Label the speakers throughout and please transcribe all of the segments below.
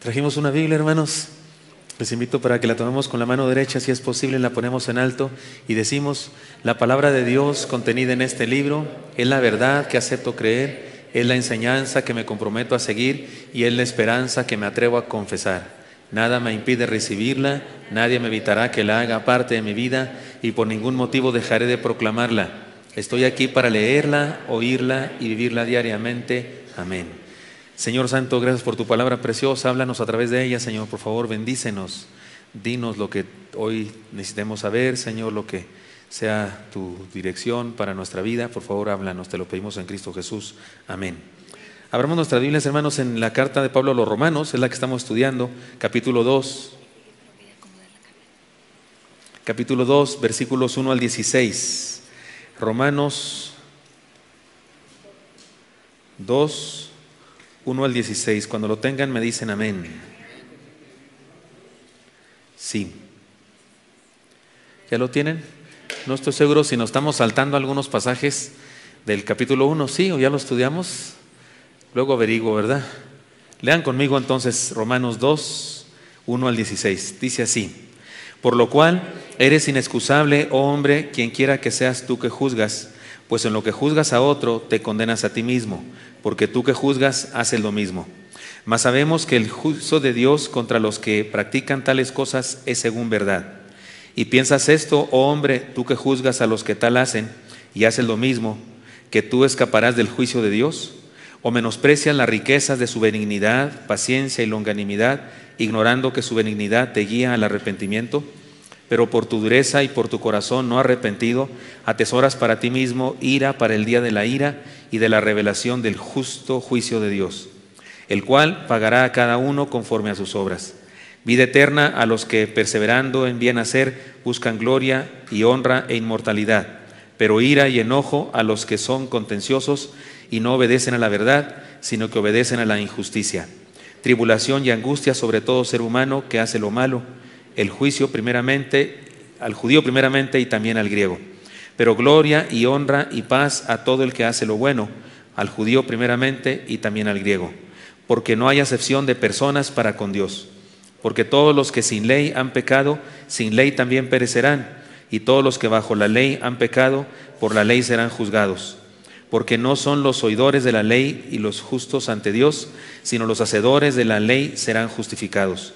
Speaker 1: Trajimos una Biblia, hermanos. Les invito para que la tomemos con la mano derecha, si es posible, la ponemos en alto y decimos, la palabra de Dios contenida en este libro es la verdad que acepto creer, es la enseñanza que me comprometo a seguir y es la esperanza que me atrevo a confesar. Nada me impide recibirla, nadie me evitará que la haga parte de mi vida y por ningún motivo dejaré de proclamarla. Estoy aquí para leerla, oírla y vivirla diariamente. Amén. Señor Santo, gracias por tu palabra preciosa. Háblanos a través de ella, Señor. Por favor, bendícenos. Dinos lo que hoy necesitemos saber, Señor, lo que sea tu dirección para nuestra vida. Por favor, háblanos. Te lo pedimos en Cristo Jesús. Amén. Abramos nuestras Biblias, hermanos, en la carta de Pablo a los Romanos, es la que estamos estudiando, capítulo 2. Capítulo 2, versículos 1 al 16. Romanos 2, 1 al 16. Cuando lo tengan me dicen amén. Sí. ¿Ya lo tienen? No estoy seguro si nos estamos saltando algunos pasajes del capítulo 1, sí, o ya lo estudiamos. Luego averiguo, ¿verdad? Lean conmigo entonces Romanos 2, 1 al 16. Dice así, por lo cual eres inexcusable, oh hombre, quien quiera que seas tú que juzgas pues en lo que juzgas a otro te condenas a ti mismo, porque tú que juzgas haces lo mismo. Mas sabemos que el juicio de Dios contra los que practican tales cosas es según verdad. Y piensas esto, oh hombre, tú que juzgas a los que tal hacen y haces lo mismo, que tú escaparás del juicio de Dios, o menosprecian las riquezas de su benignidad, paciencia y longanimidad, ignorando que su benignidad te guía al arrepentimiento pero por tu dureza y por tu corazón no arrepentido, atesoras para ti mismo ira para el día de la ira y de la revelación del justo juicio de Dios, el cual pagará a cada uno conforme a sus obras. Vida eterna a los que, perseverando en bien hacer, buscan gloria y honra e inmortalidad, pero ira y enojo a los que son contenciosos y no obedecen a la verdad, sino que obedecen a la injusticia. Tribulación y angustia sobre todo ser humano que hace lo malo el juicio primeramente, al judío primeramente y también al griego. Pero gloria y honra y paz a todo el que hace lo bueno, al judío primeramente y también al griego, porque no hay acepción de personas para con Dios, porque todos los que sin ley han pecado, sin ley también perecerán, y todos los que bajo la ley han pecado, por la ley serán juzgados porque no son los oidores de la ley y los justos ante Dios, sino los hacedores de la ley serán justificados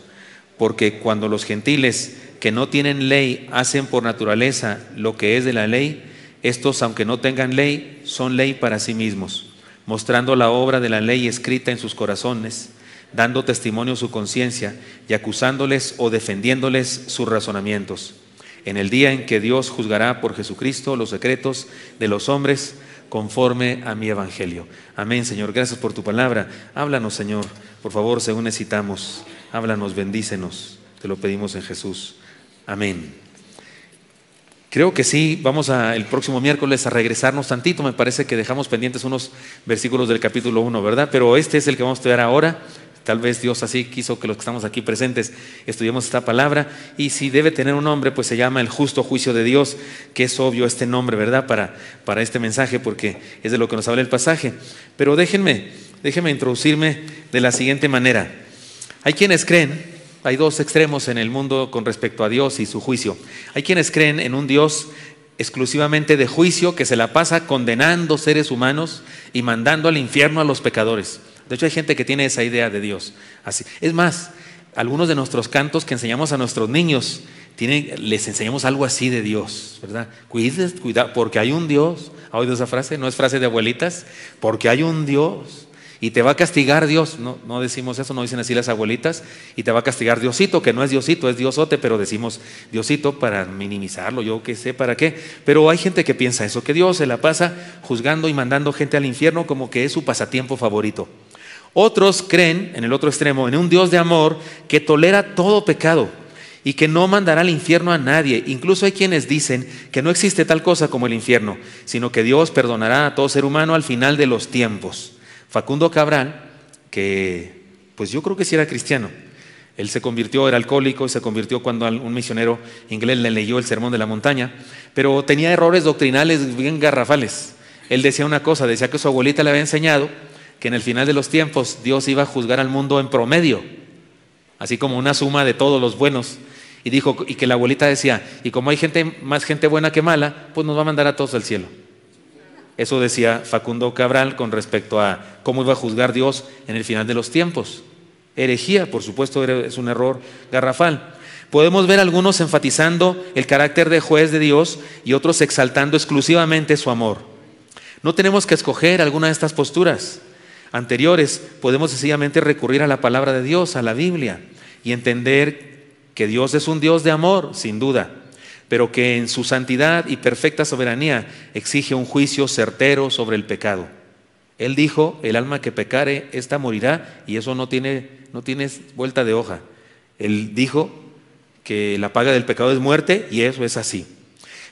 Speaker 1: porque cuando los gentiles que no tienen ley hacen por naturaleza lo que es de la ley, estos, aunque no tengan ley, son ley para sí mismos, mostrando la obra de la ley escrita en sus corazones, dando testimonio su conciencia y acusándoles o defendiéndoles sus razonamientos. En el día en que Dios juzgará por Jesucristo los secretos de los hombres conforme a mi evangelio. Amén, Señor. Gracias por tu palabra. Háblanos, Señor. Por favor, según necesitamos. Háblanos, bendícenos. Te lo pedimos en Jesús. Amén. Creo que sí, vamos el próximo miércoles a regresarnos tantito, me parece que dejamos pendientes unos versículos del capítulo 1, ¿verdad? Pero este es el que vamos a estudiar ahora. Tal vez Dios así quiso que los que estamos aquí presentes estudiemos esta palabra. Y si debe tener un nombre, pues se llama el justo juicio de Dios, que es obvio este nombre, ¿verdad? Para, para este mensaje, porque es de lo que nos habla el pasaje. Pero déjenme, déjenme introducirme de la siguiente manera. Hay quienes creen, hay dos extremos en el mundo con respecto a Dios y su juicio. Hay quienes creen en un Dios exclusivamente de juicio que se la pasa condenando seres humanos y mandando al infierno a los pecadores. De hecho, hay gente que tiene esa idea de Dios. Así. Es más, algunos de nuestros cantos que enseñamos a nuestros niños, les enseñamos algo así de Dios, ¿verdad? Cuides, cuida, porque hay un Dios. ¿Ha oído esa frase? No es frase de abuelitas. Porque hay un Dios y te va a castigar Dios. No, decimos eso, no dicen así las abuelitas, y te va a castigar Diosito, que no es Diosito, es Diosote, pero decimos Diosito para minimizarlo, yo qué sé, para qué. Pero hay gente que piensa eso, que Dios se la pasa juzgando y mandando gente al infierno como que es su pasatiempo favorito. Otros creen, en el otro extremo, en un Dios de amor que tolera todo pecado y que no mandará al infierno a nadie. Incluso hay quienes dicen que no existe tal cosa como el infierno, sino que Dios perdonará a todo ser humano al final de los tiempos. Facundo Cabral, que pues yo creo que sí era cristiano. Él se convirtió, era alcohólico, y se convirtió cuando un misionero inglés le leyó el Sermón de la Montaña, pero tenía errores doctrinales bien garrafales. Él decía una cosa, decía que su abuelita le había enseñado que en el final de los tiempos Dios iba a juzgar al mundo en promedio, así como una suma de todos los buenos. Y dijo, y que la abuelita decía, y como hay gente, más gente buena que mala, pues nos va a mandar a todos al cielo. Eso decía Facundo Cabral con respecto a cómo iba a juzgar Dios en el final de los tiempos. Herejía, por supuesto, es un error garrafal. Podemos ver algunos enfatizando el carácter de juez de Dios y otros exaltando exclusivamente su amor. No tenemos que escoger alguna de estas posturas anteriores. Podemos sencillamente recurrir a la palabra de Dios, a la Biblia, y entender que Dios es un Dios de amor, sin duda pero que en su santidad y perfecta soberanía exige un juicio certero sobre el pecado. Él dijo, el alma que pecare, ésta morirá, y eso no tiene, no vuelta de hoja. Él dijo que la paga del pecado es muerte, y eso es así.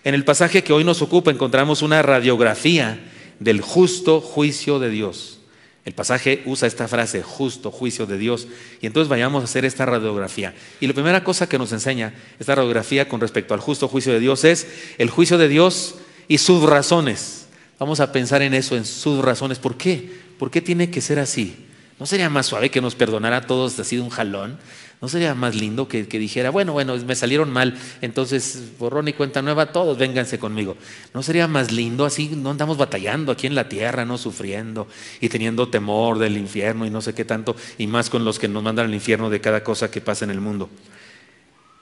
Speaker 1: En el pasaje que hoy nos ocupa encontramos una radiografía del justo juicio de Dios. El pasaje usa esta frase, justo juicio de Dios. Y entonces vayamos a hacer esta radiografía. Y la primera cosa que nos enseña esta radiografía con respecto al justo juicio de Dios es el juicio de Dios y sus razones. Vamos a pensar en eso, en sus razones. ¿Por qué? ¿Por qué tiene que ser así? ¿No sería más suave que nos perdonara a todos así de un jalón? ¿No sería más lindo que, dijera, bueno, bueno, me salieron mal, entonces borrón y cuenta nueva, todos vénganse conmigo? ¿No sería más lindo así? No andamos batallando aquí en la tierra, no sufriendo y teniendo temor del infierno y no sé qué tanto, y más con los que nos mandan al infierno de cada cosa que pasa en el mundo.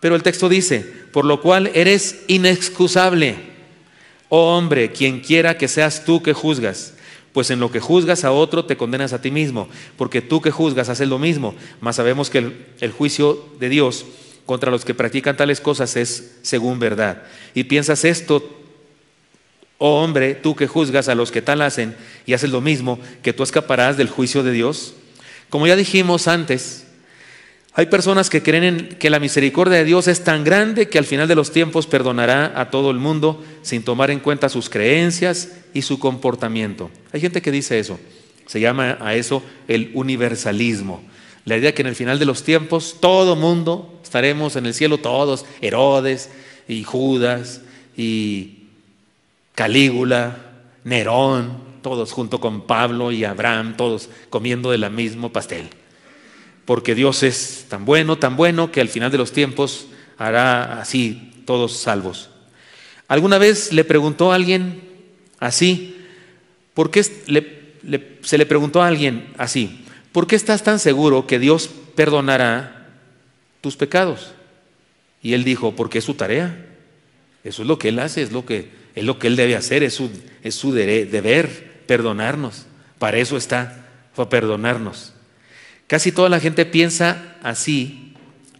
Speaker 1: Pero el texto dice, por lo cual eres inexcusable, oh hombre, quien quiera que seas tú que juzgas, pues en lo que juzgas a otro te condenas a ti mismo, porque tú que juzgas haces lo mismo, mas sabemos que el, el, juicio de Dios contra los que practican tales cosas es según verdad. Y piensas esto, oh hombre, tú que juzgas a los que tal hacen y haces lo mismo, que tú escaparás del juicio de Dios. Como ya dijimos antes, hay personas que creen que la misericordia de Dios es tan grande que al final de los tiempos perdonará a todo el mundo sin tomar en cuenta sus creencias y su comportamiento. Hay gente que dice eso. Se llama a eso el universalismo. La idea que en el final de los tiempos todo mundo estaremos en el cielo todos, Herodes y Judas y Calígula, Nerón, todos junto con Pablo y Abraham, todos comiendo de la mismo pastel porque Dios es tan bueno, tan bueno, que al final de los tiempos hará así todos salvos. ¿Alguna vez le preguntó a alguien así? ¿Por qué le, se le preguntó a alguien así? ¿Por qué estás tan seguro que Dios perdonará tus pecados? Y él dijo, porque es su tarea. Eso es lo que él hace, es lo que, es lo que él debe hacer, es su, es su deber perdonarnos. Para eso está, para perdonarnos. Casi toda la gente piensa así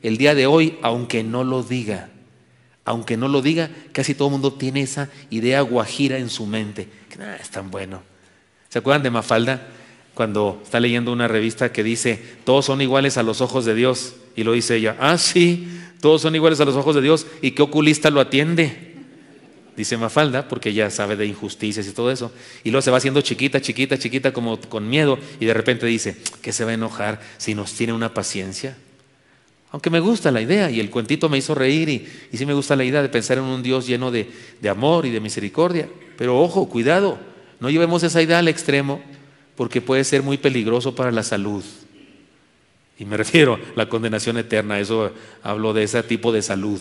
Speaker 1: el día de hoy, aunque no lo diga. Aunque no lo diga, casi todo el mundo tiene esa idea guajira en su mente. Que ah, es tan bueno. ¿Se acuerdan de Mafalda? Cuando está leyendo una revista que dice, todos son iguales a los ojos de Dios. Y lo dice ella, ah, sí, todos son iguales a los ojos de Dios. ¿Y qué oculista lo atiende? dice Mafalda, porque ella sabe de injusticias y todo eso. Y luego se va haciendo chiquita, chiquita, chiquita, como con miedo, y de repente dice, que se va a enojar si nos tiene una paciencia? Aunque me gusta la idea, y el cuentito me hizo reír, y, si sí me gusta la idea de pensar en un Dios lleno de, de amor y de misericordia. Pero ojo, cuidado, no llevemos esa idea al extremo, porque puede ser muy peligroso para la salud. Y me refiero a la condenación eterna, eso hablo de ese tipo de salud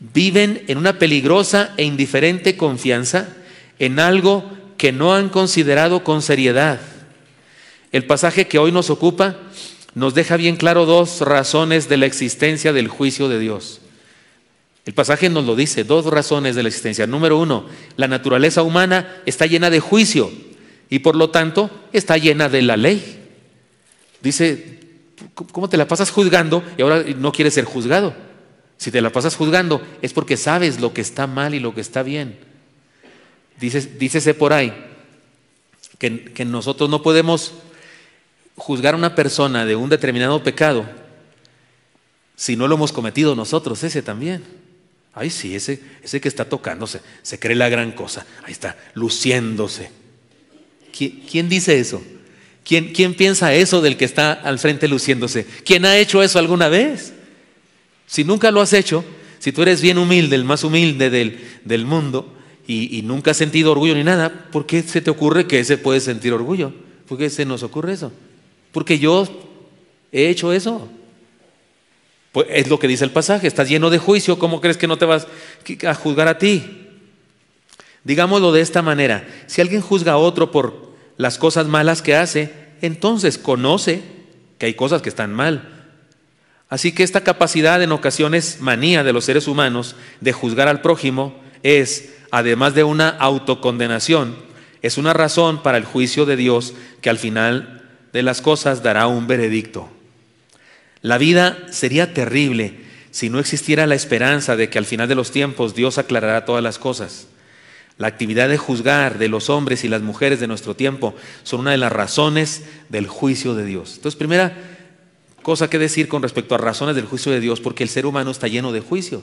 Speaker 1: viven en una peligrosa e indiferente confianza en algo que no han considerado con seriedad. El pasaje que hoy nos ocupa nos deja bien claro dos razones de la existencia del juicio de Dios. El pasaje nos lo dice, dos razones de la existencia. Número uno, la naturaleza humana está llena de juicio y por lo tanto está llena de la ley. Dice, ¿cómo te la pasas juzgando y ahora no quieres ser juzgado? Si te la pasas juzgando, es porque sabes lo que está mal y lo que está bien. Dices, dícese por ahí que, nosotros no podemos juzgar a una persona de un determinado pecado si no lo hemos cometido nosotros, ese también. Ay, sí, ese, ese que está tocándose, se cree la gran cosa. Ahí está, luciéndose. ¿Quién, dice eso? ¿Quién, ¿Quién piensa eso del que está al frente luciéndose? ¿Quién ha hecho eso alguna vez? Si nunca lo has hecho, si tú eres bien humilde, el más humilde del, mundo, y, nunca has sentido orgullo ni nada, ¿por qué se te ocurre que ese puede sentir orgullo? ¿Por qué se nos ocurre eso? Porque yo he hecho eso. Pues es lo que dice el pasaje, estás lleno de juicio, ¿cómo crees que no te vas a juzgar a ti? Digámoslo de esta manera, si alguien juzga a otro por las cosas malas que hace, entonces conoce que hay cosas que están mal, Así que esta capacidad, en ocasiones manía de los seres humanos, de juzgar al prójimo, es, además de una autocondenación, es una razón para el juicio de Dios que al final de las cosas dará un veredicto. La vida sería terrible si no existiera la esperanza de que al final de los tiempos Dios aclarará todas las cosas. La actividad de juzgar de los hombres y las mujeres de nuestro tiempo son una de las razones del juicio de Dios. Entonces, primera, cosa que decir con respecto a razones del juicio de Dios, porque el ser humano está lleno de juicio.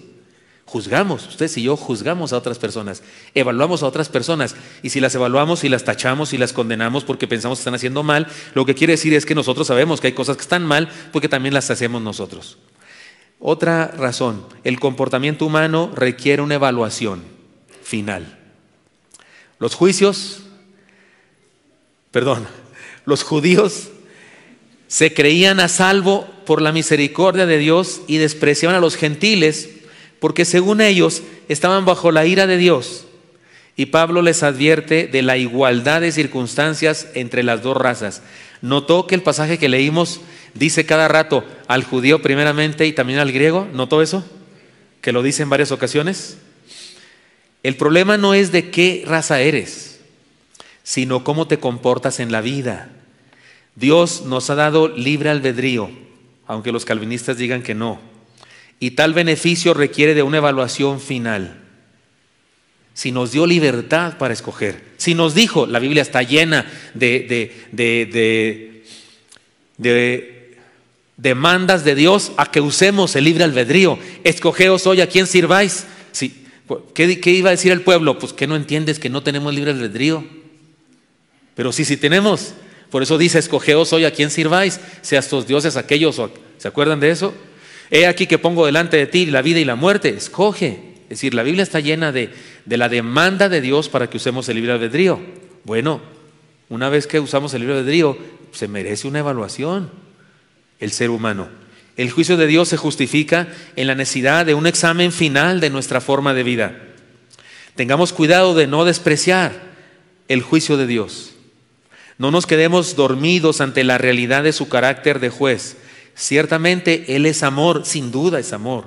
Speaker 1: Juzgamos, ustedes y yo juzgamos a otras personas, evaluamos a otras personas, y si las evaluamos y las tachamos y las condenamos porque pensamos que están haciendo mal, lo que quiere decir es que nosotros sabemos que hay cosas que están mal porque también las hacemos nosotros. Otra razón, el comportamiento humano requiere una evaluación final. Los juicios, perdón, los judíos se creían a salvo por la misericordia de Dios y despreciaban a los gentiles porque según ellos estaban bajo la ira de Dios. Y Pablo les advierte de la igualdad de circunstancias entre las dos razas. Notó que el pasaje que leímos dice cada rato al judío primeramente y también al griego. ¿Notó eso? Que lo dice en varias ocasiones. El problema no es de qué raza eres, sino cómo te comportas en la vida. Dios nos ha dado libre albedrío, aunque los calvinistas digan que no. Y tal beneficio requiere de una evaluación final. Si nos dio libertad para escoger, si nos dijo, la Biblia está llena de, de, de, demandas de Dios a que usemos el libre albedrío. Escogeos hoy a quién sirváis. Pues, ¿qué, ¿Qué iba a decir el pueblo? Pues que no entiendes que no tenemos libre albedrío. Pero sí, sí tenemos. Por eso dice, escogeos hoy a quien sirváis, seas tus estos dioses aquellos, ¿se acuerdan de eso? He aquí que pongo delante de ti la vida y la muerte, escoge. Es decir, la Biblia está llena de, de la demanda de Dios para que usemos el libre albedrío. Bueno, una vez que usamos el libre albedrío, se merece una evaluación el ser humano. El juicio de Dios se justifica en la necesidad de un examen final de nuestra forma de vida. Tengamos cuidado de no despreciar el juicio de Dios. No nos quedemos dormidos ante la realidad de su carácter de juez. Ciertamente Él es amor, sin duda es amor,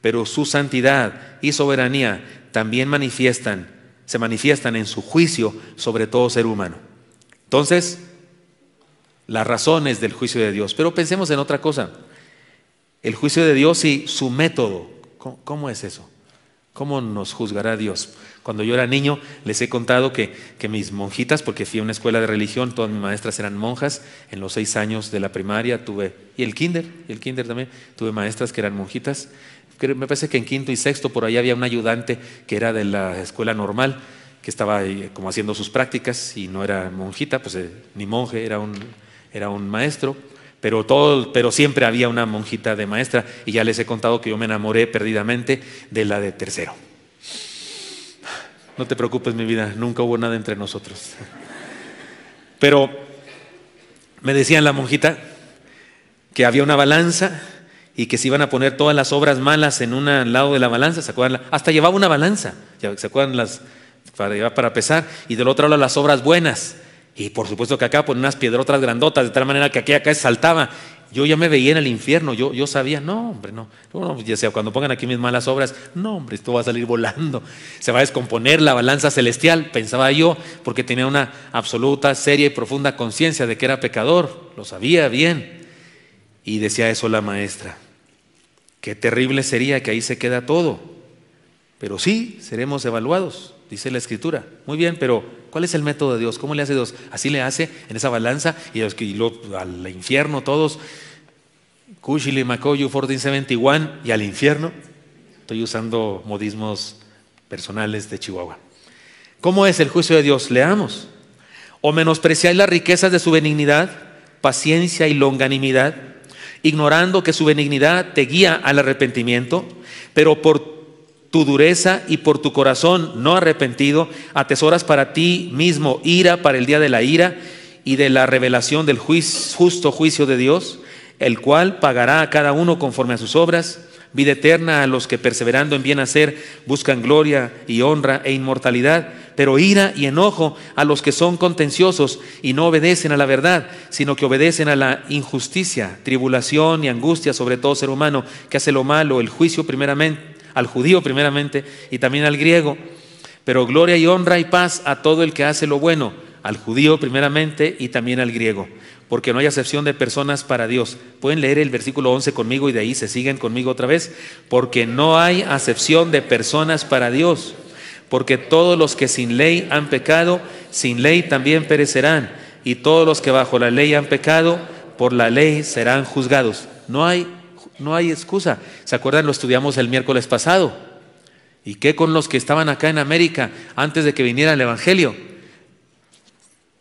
Speaker 1: pero su santidad y soberanía también manifiestan, se manifiestan en su juicio sobre todo ser humano. Entonces, las razones del juicio de Dios. Pero pensemos en otra cosa. El juicio de Dios y su método. ¿Cómo, cómo es eso? ¿Cómo nos juzgará Dios? Cuando yo era niño, les he contado que, mis monjitas, porque fui a una escuela de religión, todas mis maestras eran monjas, en los seis años de la primaria tuve, y el kinder, y el kinder también, tuve maestras que eran monjitas. Me parece que en quinto y sexto por ahí había un ayudante que era de la escuela normal, que estaba eh, como haciendo sus prácticas y no era monjita, pues eh, ni monje, era un, era un maestro. Pero, todo, pero, siempre había una monjita de maestra y ya les he contado que yo me enamoré perdidamente de la de tercero. No te preocupes, mi vida, nunca hubo nada entre nosotros. Pero me decían la monjita que había una balanza y que se iban a poner todas las obras malas en un lado de la balanza, ¿se acuerdan? Hasta llevaba una balanza, ¿se acuerdan? Las, para llevar para pesar, y del otro lado las obras buenas. Y por supuesto que acá ponían unas piedrotas grandotas, de tal manera que aquí acá saltaba yo ya me veía en el infierno, yo, yo sabía, no, hombre, no. Pues ya sea, cuando pongan aquí mis malas obras, no, hombre, esto va a salir volando, se va a descomponer la balanza celestial, pensaba yo, porque tenía una absoluta, seria y profunda conciencia de que era pecador, lo sabía bien. Y decía eso la maestra, qué terrible sería que ahí se queda todo, pero sí seremos evaluados dice la Escritura. Muy bien, pero ¿cuál es el método de Dios? ¿Cómo le hace Dios? Así le hace en esa balanza y, al infierno todos. Kushili Makoyu 1471 y al infierno. Estoy usando modismos personales de Chihuahua. ¿Cómo es el juicio de Dios? Leamos. O menospreciáis las riquezas de su benignidad, paciencia y longanimidad, ignorando que su benignidad te guía al arrepentimiento, pero por tu dureza y por tu corazón no arrepentido, atesoras para ti mismo ira para el día de la ira y de la revelación del justo juicio de Dios, el cual pagará a cada uno conforme a sus obras, vida eterna a los que perseverando en bien hacer buscan gloria y honra e inmortalidad, pero ira y enojo a los que son contenciosos y no obedecen a la verdad, sino que obedecen a la injusticia, tribulación y angustia sobre todo ser humano que hace lo malo, el juicio primeramente al judío primeramente y también al griego. Pero gloria y honra y paz a todo el que hace lo bueno, al judío primeramente y también al griego, porque no hay acepción de personas para Dios. Pueden leer el versículo 11 conmigo y de ahí se siguen conmigo otra vez, porque no hay acepción de personas para Dios, porque todos los que sin ley han pecado, sin ley también perecerán, y todos los que bajo la ley han pecado, por la ley serán juzgados. No hay no hay excusa. ¿Se acuerdan? Lo estudiamos el miércoles pasado. ¿Y qué con los que estaban acá en América antes de que viniera el Evangelio?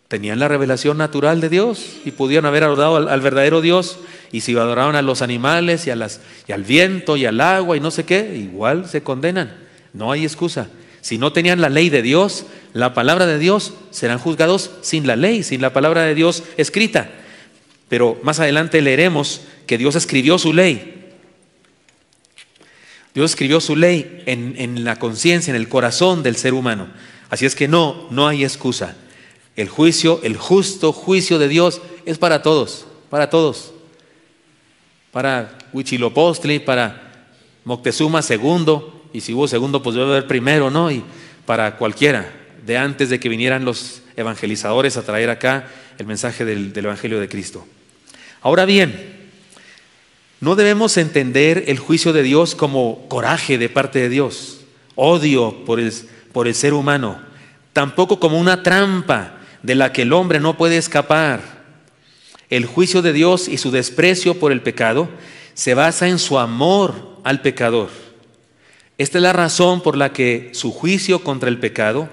Speaker 1: Tenían la revelación natural de Dios y pudieron haber adorado al, verdadero Dios. Y si adoraban a los animales y, a las, y al viento y al agua y no sé qué, igual se condenan. No hay excusa. Si no tenían la ley de Dios, la palabra de Dios, serán juzgados sin la ley, sin la palabra de Dios escrita pero más adelante leeremos que Dios escribió su ley. Dios escribió su ley en, la conciencia, en el corazón del ser humano. Así es que no, no hay excusa. El juicio, el justo juicio de Dios es para todos, para todos. Para Huichilopostli, para Moctezuma II, y si hubo segundo, pues debe haber primero, ¿no? Y para cualquiera, de antes de que vinieran los evangelizadores a traer acá el mensaje del Evangelio de Cristo. Ahora bien, no debemos entender el juicio de Dios como coraje de parte de Dios, odio por el, ser humano, tampoco como una trampa de la que el hombre no puede escapar. El juicio de Dios y su desprecio por el pecado se basa en su amor al pecador. Esta es la razón por la que su juicio contra el pecado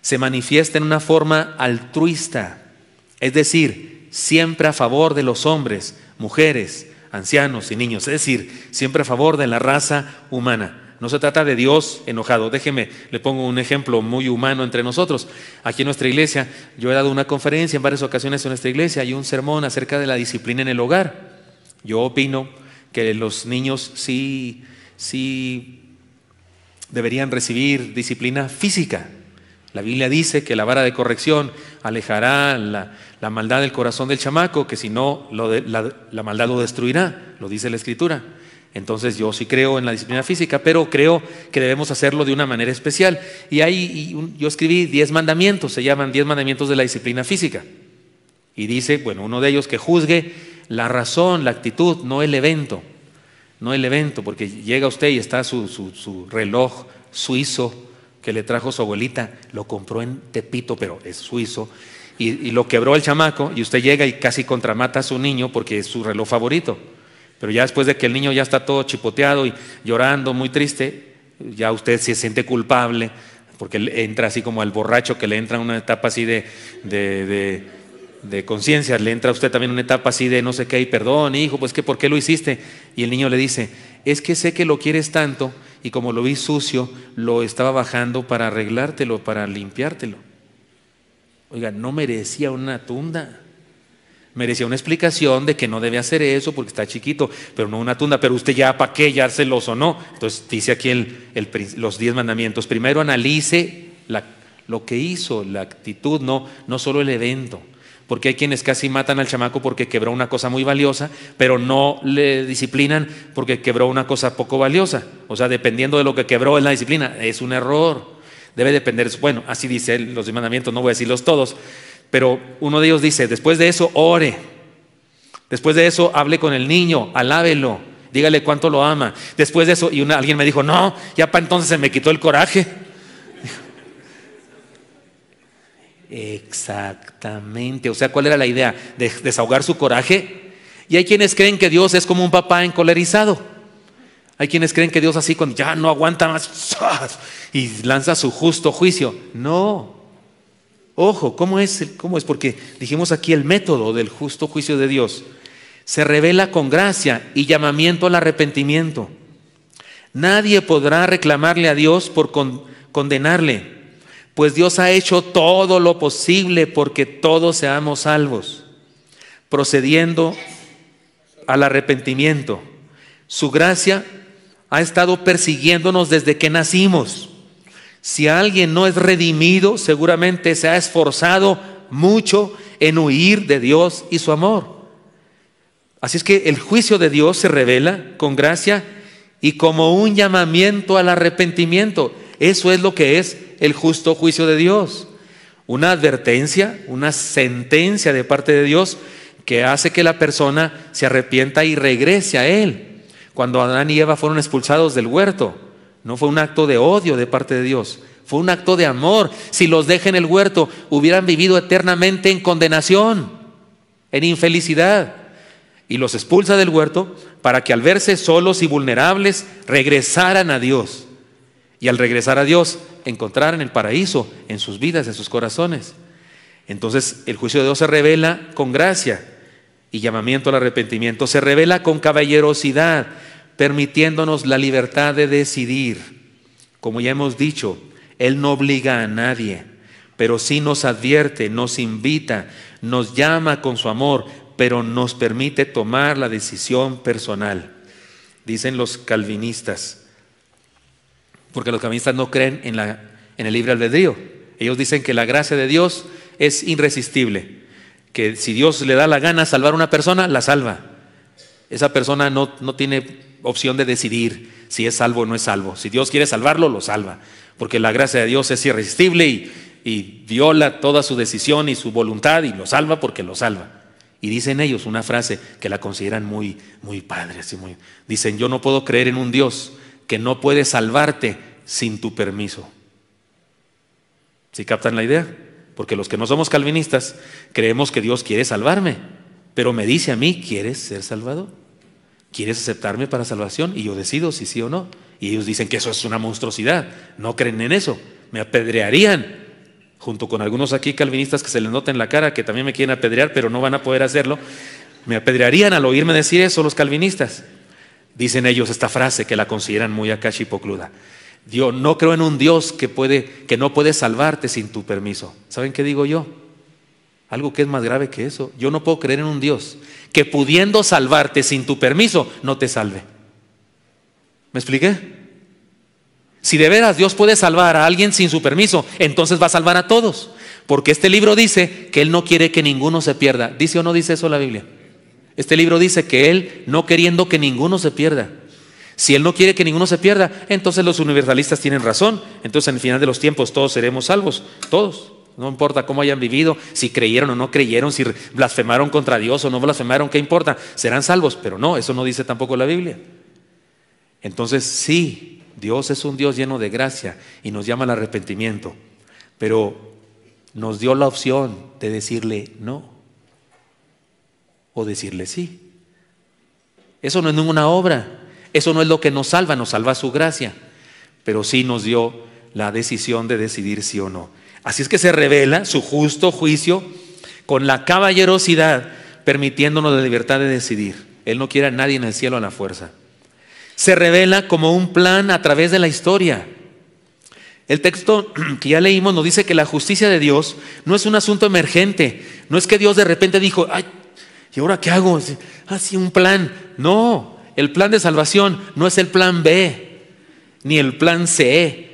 Speaker 1: se manifiesta en una forma altruista, es decir, siempre a favor de los hombres, mujeres, ancianos y niños, es decir, siempre a favor de la raza humana. No se trata de Dios enojado. Déjeme, le pongo un ejemplo muy humano entre nosotros. Aquí en nuestra iglesia, yo he dado una conferencia en varias ocasiones en nuestra iglesia y un sermón acerca de la disciplina en el hogar. Yo opino que los niños sí, sí deberían recibir disciplina física. La Biblia dice que la vara de corrección alejará la, la maldad del corazón del chamaco, que si no, la, maldad lo destruirá, lo dice la escritura. Entonces yo sí creo en la disciplina física, pero creo que debemos hacerlo de una manera especial. Y ahí yo escribí 10 mandamientos, se llaman 10 mandamientos de la disciplina física. Y dice, bueno, uno de ellos que juzgue la razón, la actitud, no el evento, no el evento, porque llega usted y está su, su reloj suizo que le trajo su abuelita, lo compró en Tepito, pero es suizo, y, lo quebró el chamaco y usted llega y casi contramata a su niño porque es su reloj favorito. Pero ya después de que el niño ya está todo chipoteado y llorando, muy triste, ya usted se siente culpable porque entra así como al borracho que le entra en una etapa así de, de, de, conciencia, le entra a usted también una etapa así de no sé qué, y perdón, hijo, pues que por qué lo hiciste. Y el niño le dice, es que sé que lo quieres tanto y como lo vi sucio, lo estaba bajando para arreglártelo, para limpiártelo. Oiga, no merecía una tunda. Merecía una explicación de que no debe hacer eso porque está chiquito, pero no una tunda. Pero usted ya, ¿para qué? Ya celoso o no. Entonces dice aquí el, los diez mandamientos. Primero analice lo que hizo, la actitud, no, no solo el evento. Porque hay quienes casi matan al chamaco porque quebró una cosa muy valiosa, pero no le disciplinan porque quebró una cosa poco valiosa. O sea, dependiendo de lo que quebró es la disciplina. Es un error debe depender. Bueno, así dice los mandamientos, no voy a decirlos todos, pero uno de ellos dice, después de eso ore, después de eso hable con el niño, alábelo, dígale cuánto lo ama, después de eso, y alguien me dijo, no, ya para entonces se me quitó el coraje. Exactamente, o sea, ¿cuál era la idea? De, desahogar su coraje. Y hay quienes creen que Dios es como un papá encolerizado hay quienes creen que Dios así cuando ya no aguanta más y lanza su justo juicio. No. Ojo, ¿cómo es? ¿Cómo es? Porque dijimos aquí el método del justo juicio de Dios. Se revela con gracia y llamamiento al arrepentimiento. Nadie podrá reclamarle a Dios por condenarle, pues Dios ha hecho todo lo posible porque todos seamos salvos, procediendo al arrepentimiento. Su gracia ha estado persiguiéndonos desde que nacimos. Si alguien no es redimido, seguramente se ha esforzado mucho en huir de Dios y su amor. Así es que el juicio de Dios se revela con gracia y como un llamamiento al arrepentimiento. Eso es lo que es el justo juicio de Dios. Una advertencia, una sentencia de parte de Dios que hace que la persona se arrepienta y regrese a Él cuando Adán y Eva fueron expulsados del huerto. No fue un acto de odio de parte de Dios, fue un acto de amor. Si los dejen en el huerto, hubieran vivido eternamente en condenación, en infelicidad. Y los expulsa del huerto para que al verse solos y vulnerables, regresaran a Dios. Y al regresar a Dios, encontraran el paraíso en sus vidas, en sus corazones. Entonces el juicio de Dios se revela con gracia y llamamiento al arrepentimiento se revela con caballerosidad, permitiéndonos la libertad de decidir. Como ya hemos dicho, Él no obliga a nadie, pero sí nos advierte, nos invita, nos llama con su amor, pero nos permite tomar la decisión personal, dicen los calvinistas, porque los calvinistas no creen en, la, en el libre albedrío. Ellos dicen que la gracia de Dios es irresistible que si Dios le da la gana salvar a una persona, la salva. Esa persona no, no tiene opción de decidir si es salvo o no es salvo. Si Dios quiere salvarlo, lo salva. Porque la gracia de Dios es irresistible y, y viola toda su decisión y su voluntad y lo salva porque lo salva. Y dicen ellos una frase que la consideran muy, muy padre. Así muy, dicen, yo no puedo creer en un Dios que no puede salvarte sin tu permiso. ¿Sí captan la idea? porque los que no somos calvinistas creemos que Dios quiere salvarme, pero me dice a mí, ¿quieres ser salvado? ¿Quieres aceptarme para salvación? Y yo decido si sí o no. Y ellos dicen que eso es una monstruosidad, no creen en eso, me apedrearían, junto con algunos aquí calvinistas que se les nota en la cara que también me quieren apedrear, pero no van a poder hacerlo. Me apedrearían al oírme decir eso los calvinistas. Dicen ellos esta frase que la consideran muy acachipocluda. Dios, no creo en un Dios que, puede, que no puede salvarte sin tu permiso. ¿Saben qué digo yo? Algo que es más grave que eso. Yo no puedo creer en un Dios que pudiendo salvarte sin tu permiso, no te salve. ¿Me expliqué? Si de veras Dios puede salvar a alguien sin su permiso, entonces va a salvar a todos. Porque este libro dice que Él no quiere que ninguno se pierda. ¿Dice o no dice eso la Biblia? Este libro dice que Él no queriendo que ninguno se pierda si Él no quiere que ninguno se pierda, entonces los universalistas tienen razón. Entonces en el final de los tiempos todos seremos salvos, todos. No importa cómo hayan vivido, si creyeron o no creyeron, si blasfemaron contra Dios o no blasfemaron, ¿qué importa? Serán salvos, pero no, eso no dice tampoco la Biblia. Entonces sí, Dios es un Dios lleno de gracia y nos llama al arrepentimiento, pero nos dio la opción de decirle no o decirle sí. Eso no es ninguna obra, eso no es lo que nos salva, nos salva su gracia, pero sí nos dio la decisión de decidir sí o no. Así es que se revela su justo juicio con la caballerosidad, permitiéndonos la libertad de decidir. Él no quiere a nadie en el cielo a la fuerza. Se revela como un plan a través de la historia. El texto que ya leímos nos dice que la justicia de Dios no es un asunto emergente. No es que Dios de repente dijo, ay, ¿y ahora qué hago? Así un plan. No, el plan de salvación no es el plan B, ni el plan C,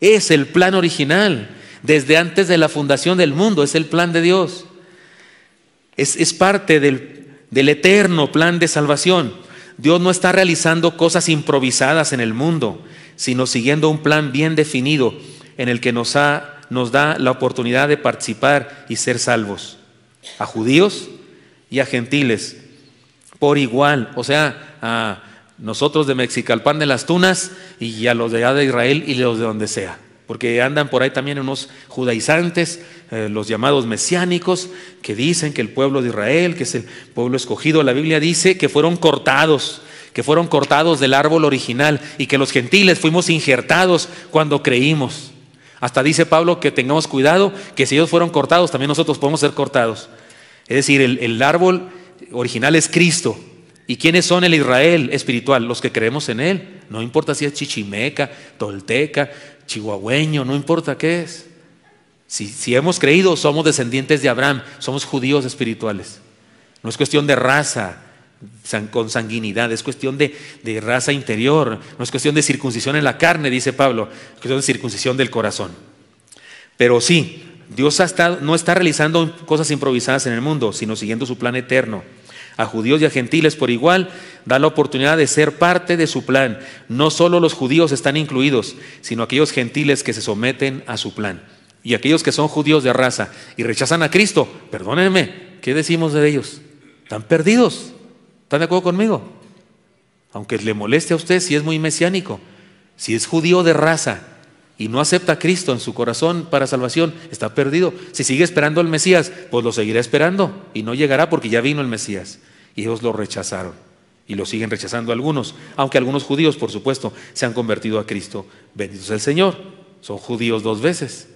Speaker 1: es el plan original. Desde antes de la fundación del mundo, es el plan de Dios. Es, parte del, eterno plan de salvación. Dios no está realizando cosas improvisadas en el mundo, sino siguiendo un plan bien definido en el que nos, ha, nos da la oportunidad de participar y ser salvos, a judíos y a gentiles igual, o sea, a nosotros de Mexicalpan de las Tunas y a los de allá de Israel y los de donde sea. Porque andan por ahí también unos judaizantes, eh, los llamados mesiánicos, que dicen que el pueblo de Israel, que es el pueblo escogido, la Biblia dice que fueron cortados, que fueron cortados del árbol original y que los gentiles fuimos injertados cuando creímos. Hasta dice Pablo que tengamos cuidado, que si ellos fueron cortados, también nosotros podemos ser cortados. Es decir, el árbol original es Cristo. ¿Y quiénes son el Israel espiritual? Los que creemos en Él. No importa si es chichimeca, tolteca, chihuahueño, no importa qué es. Si, si hemos creído, somos descendientes de Abraham, somos judíos espirituales. No es cuestión de raza, con sanguinidad, es cuestión de, raza interior, no es cuestión de circuncisión en la carne, dice Pablo, es cuestión de circuncisión del corazón. Pero sí, Dios no está realizando cosas improvisadas en el mundo, sino siguiendo su plan eterno a judíos y a gentiles por igual, da la oportunidad de ser parte de su plan. No solo los judíos están incluidos, sino aquellos gentiles que se someten a su plan. Y aquellos que son judíos de raza y rechazan a Cristo, perdónenme, ¿qué decimos de ellos? Están perdidos. ¿Están de acuerdo conmigo? Aunque le moleste a usted si es muy mesiánico, si es judío de raza y no acepta a Cristo en su corazón para salvación, está perdido. Si sigue esperando al Mesías, pues lo seguirá esperando y no llegará porque ya vino el Mesías. Y ellos lo rechazaron y lo siguen rechazando algunos, aunque algunos judíos, por supuesto, se han convertido a Cristo. Bendito sea el Señor. Son judíos dos veces.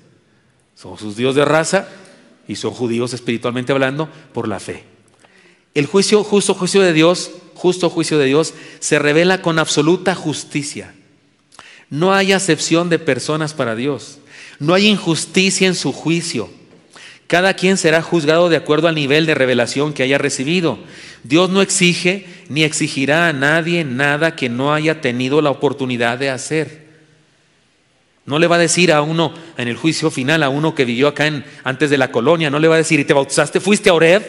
Speaker 1: Son sus dios de raza y son judíos espiritualmente hablando por la fe. El juicio, justo juicio de Dios, justo juicio de Dios, se revela con absoluta justicia. No hay acepción de personas para Dios. No hay injusticia en su juicio. Cada quien será juzgado de acuerdo al nivel de revelación que haya recibido. Dios no exige ni exigirá a nadie nada que no haya tenido la oportunidad de hacer. No le va a decir a uno en el juicio final, a uno que vivió acá en, antes de la colonia, no le va a decir, ¿y te bautizaste? ¿Fuiste a ored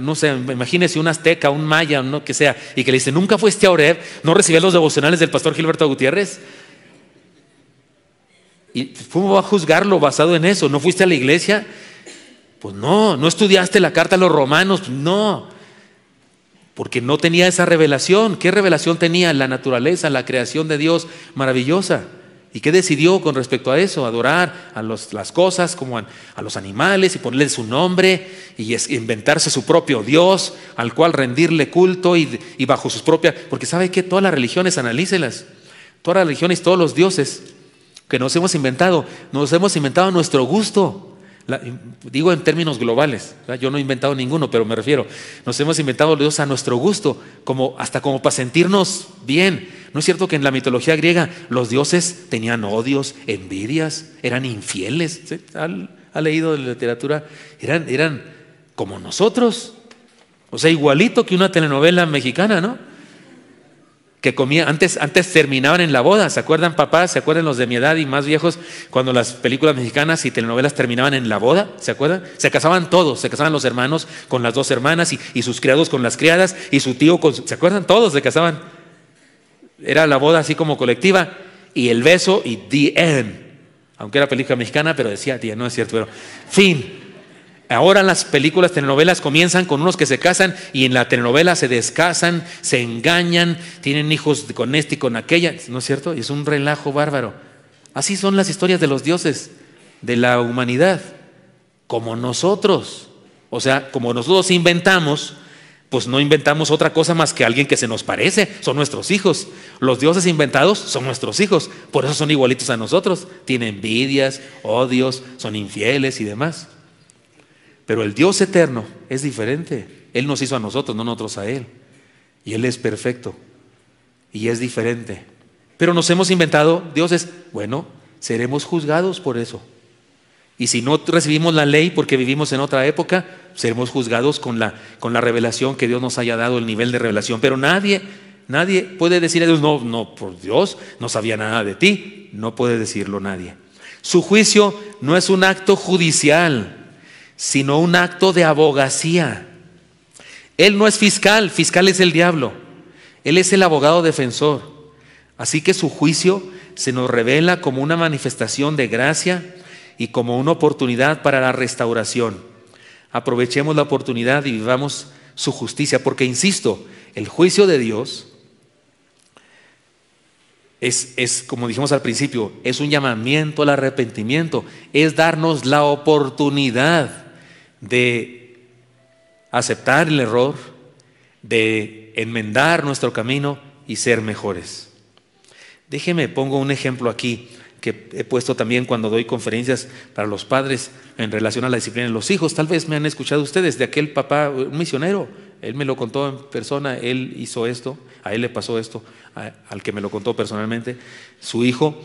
Speaker 1: no sé, imagínese un azteca, un maya, no que sea, y que le dice, nunca fuiste a orar no recibías los devocionales del pastor Gilberto Gutiérrez. ¿Y cómo va a juzgarlo basado en eso? ¿No fuiste a la iglesia? Pues no, no estudiaste la carta a los romanos, no, porque no tenía esa revelación. ¿Qué revelación tenía? La naturaleza, la creación de Dios maravillosa. ¿Y qué decidió con respecto a eso? Adorar a los, las cosas como a, los animales y ponerle su nombre y inventarse su propio Dios al cual rendirle culto y, bajo sus propias... Porque sabe que todas las religiones, analícelas, todas las religiones, todos los dioses que nos hemos inventado, nos hemos inventado a nuestro gusto digo en términos globales, yo no he inventado ninguno, pero me refiero, nos hemos inventado los dioses a nuestro gusto, como, hasta como para sentirnos bien. ¿No es cierto que en la mitología griega los dioses tenían odios, envidias, eran infieles? ¿Ha, leído de la literatura? Eran, eran como nosotros, o sea, igualito que una telenovela mexicana, ¿no? que comía, antes, antes terminaban en la boda, ¿se acuerdan papás? ¿Se acuerdan los de mi edad y más viejos cuando las películas mexicanas y telenovelas terminaban en la boda? ¿Se acuerdan? Se casaban todos, se casaban los hermanos con las dos hermanas y, sus criados con las criadas y su tío con... ¿Se acuerdan? Todos se casaban. Era la boda así como colectiva y el beso y the end. Aunque era película mexicana, pero decía, tía, no es cierto, pero fin. Ahora las películas, telenovelas comienzan con unos que se casan y en la telenovela se descasan, se engañan, tienen hijos con este y con aquella, ¿no es cierto? Y es un relajo bárbaro. Así son las historias de los dioses, de la humanidad, como nosotros. O sea, como nosotros inventamos, pues no inventamos otra cosa más que alguien que se nos parece, son nuestros hijos. Los dioses inventados son nuestros hijos, por eso son igualitos a nosotros, tienen envidias, odios, son infieles y demás. Pero el Dios eterno es diferente. Él nos hizo a nosotros, no nosotros a Él. Y Él es perfecto. Y es diferente. Pero nos hemos inventado Dios es, Bueno, seremos juzgados por eso. Y si no recibimos la ley porque vivimos en otra época, seremos juzgados con la, con la revelación que Dios nos haya dado, el nivel de revelación. Pero nadie, nadie puede decir a Dios, no, no, por Dios, no sabía nada de ti. No puede decirlo nadie. Su juicio no es un acto judicial sino un acto de abogacía. Él no es fiscal, fiscal es el diablo. Él es el abogado defensor. Así que su juicio se nos revela como una manifestación de gracia y como una oportunidad para la restauración. Aprovechemos la oportunidad y vivamos su justicia, porque insisto, el juicio de Dios es, como dijimos al principio, es un llamamiento al arrepentimiento, es darnos la oportunidad de aceptar el error, de enmendar nuestro camino y ser mejores. Déjeme, pongo un ejemplo aquí que he puesto también cuando doy conferencias para los padres en relación a la disciplina de los hijos. Tal vez me han escuchado ustedes de aquel papá, un misionero, él me lo contó en persona, él hizo esto, a él le pasó esto, al que me lo contó personalmente, su hijo,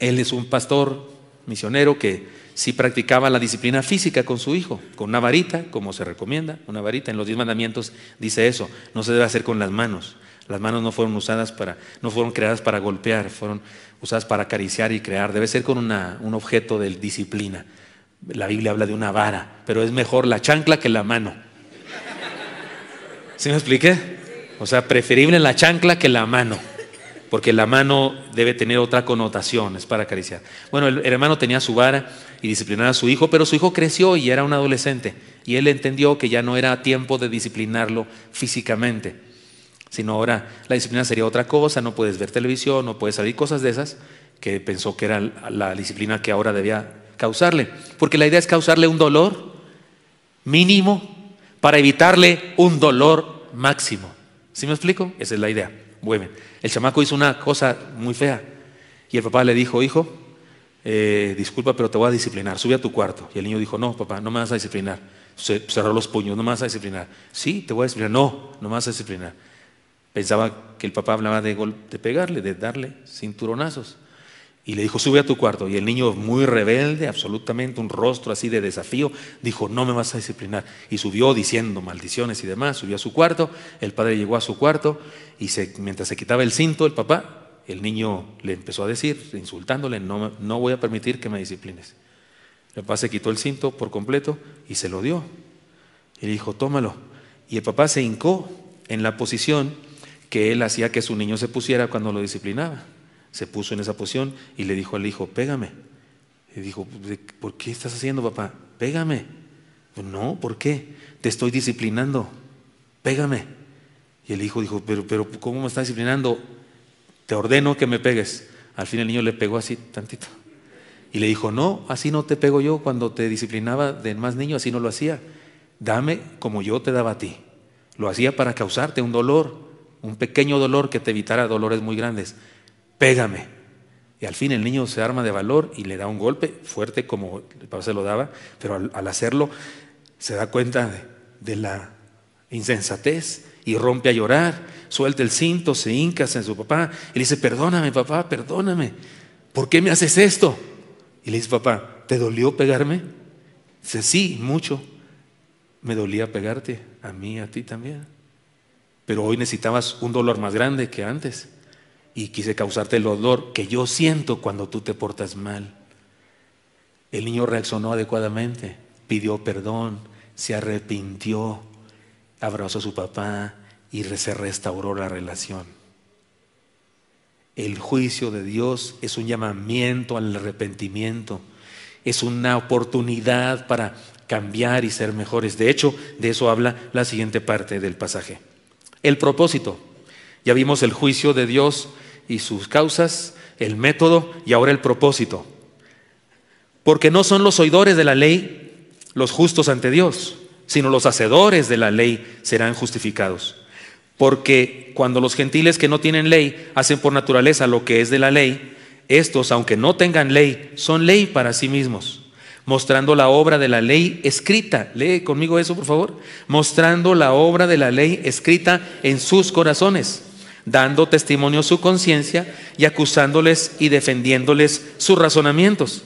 Speaker 1: él es un pastor misionero que si practicaba la disciplina física con su hijo, con una varita, como se recomienda, una varita. En los diez mandamientos dice eso, no se debe hacer con las manos. Las manos no fueron usadas para, no fueron creadas para golpear, fueron usadas para acariciar y crear. Debe ser con una, un objeto de disciplina. La Biblia habla de una vara, pero es mejor la chancla que la mano. ¿Sí me expliqué? O sea, preferible la chancla que la mano porque la mano debe tener otra connotación, es para acariciar. Bueno, el hermano tenía su vara y disciplinar a su hijo, pero su hijo creció y era un adolescente y él entendió que ya no era tiempo de disciplinarlo físicamente, sino ahora la disciplina sería otra cosa, no puedes ver televisión, no puedes salir, cosas de esas, que pensó que era la disciplina que ahora debía causarle, porque la idea es causarle un dolor mínimo para evitarle un dolor máximo. ¿Sí me explico? Esa es la idea. Bueno, el chamaco hizo una cosa muy fea y el papá le dijo, hijo, eh, disculpa, pero te voy a disciplinar, sube a tu cuarto. Y el niño dijo, no, papá, no me vas a disciplinar. cerró los puños, no me vas a disciplinar. Sí, te voy a disciplinar, no, no me vas a disciplinar. Pensaba que el papá hablaba de, de pegarle, de darle cinturonazos. Y le dijo, sube a tu cuarto. Y el niño, muy rebelde, absolutamente, un rostro así de desafío, dijo, no me vas a disciplinar. Y subió diciendo maldiciones y demás, subió a su cuarto. El padre llegó a su cuarto y mientras se quitaba el cinto, el papá el niño le empezó a decir, insultándole, no, no voy a permitir que me disciplines. El papá se quitó el cinto por completo y se lo dio. Y dijo, tómalo. Y el papá se hincó en la posición que él hacía que su niño se pusiera cuando lo disciplinaba. Se puso en esa posición y le dijo al hijo, pégame. Y dijo, ¿por qué estás haciendo, papá? Pégame. Pues no, ¿por qué? Te estoy disciplinando. Pégame. Y el hijo dijo, pero, pero ¿cómo me estás disciplinando? te ordeno que me pegues. Al fin el niño le pegó así tantito. Y le dijo, no, así no te pego yo cuando te disciplinaba de más niño, así no lo hacía. Dame como yo te daba a ti. Lo hacía para causarte un dolor, un pequeño dolor que te evitara dolores muy grandes. Pégame. Y al fin el niño se arma de valor y le da un golpe fuerte como el se lo daba, pero al, hacerlo se da cuenta de la insensatez y rompe a llorar, suelta el cinto, se hinca en su papá y le dice, perdóname papá, perdóname, ¿por qué me haces esto? Y le dice, papá, ¿te dolió pegarme? Dice, sí, mucho. Me dolía pegarte, a mí, a ti también. Pero hoy necesitabas un dolor más grande que antes. Y quise causarte el dolor que yo siento cuando tú te portas mal. El niño reaccionó adecuadamente, pidió perdón, se arrepintió, abrazó a su papá y se restauró la relación. El juicio de Dios es un llamamiento al arrepentimiento, es una oportunidad para cambiar y ser mejores. De hecho, de eso habla la siguiente parte del pasaje. El propósito. Ya vimos el juicio de Dios y sus causas, el método y ahora el propósito. Porque no son los oidores de la ley los justos ante Dios, sino los hacedores de la ley serán justificados. Porque cuando los gentiles que no tienen ley hacen por naturaleza lo que es de la ley, estos, aunque no tengan ley, son ley para sí mismos, mostrando la obra de la ley escrita. Lee conmigo eso, por favor. Mostrando la obra de la ley escrita en sus corazones, dando testimonio su conciencia y acusándoles y defendiéndoles sus razonamientos.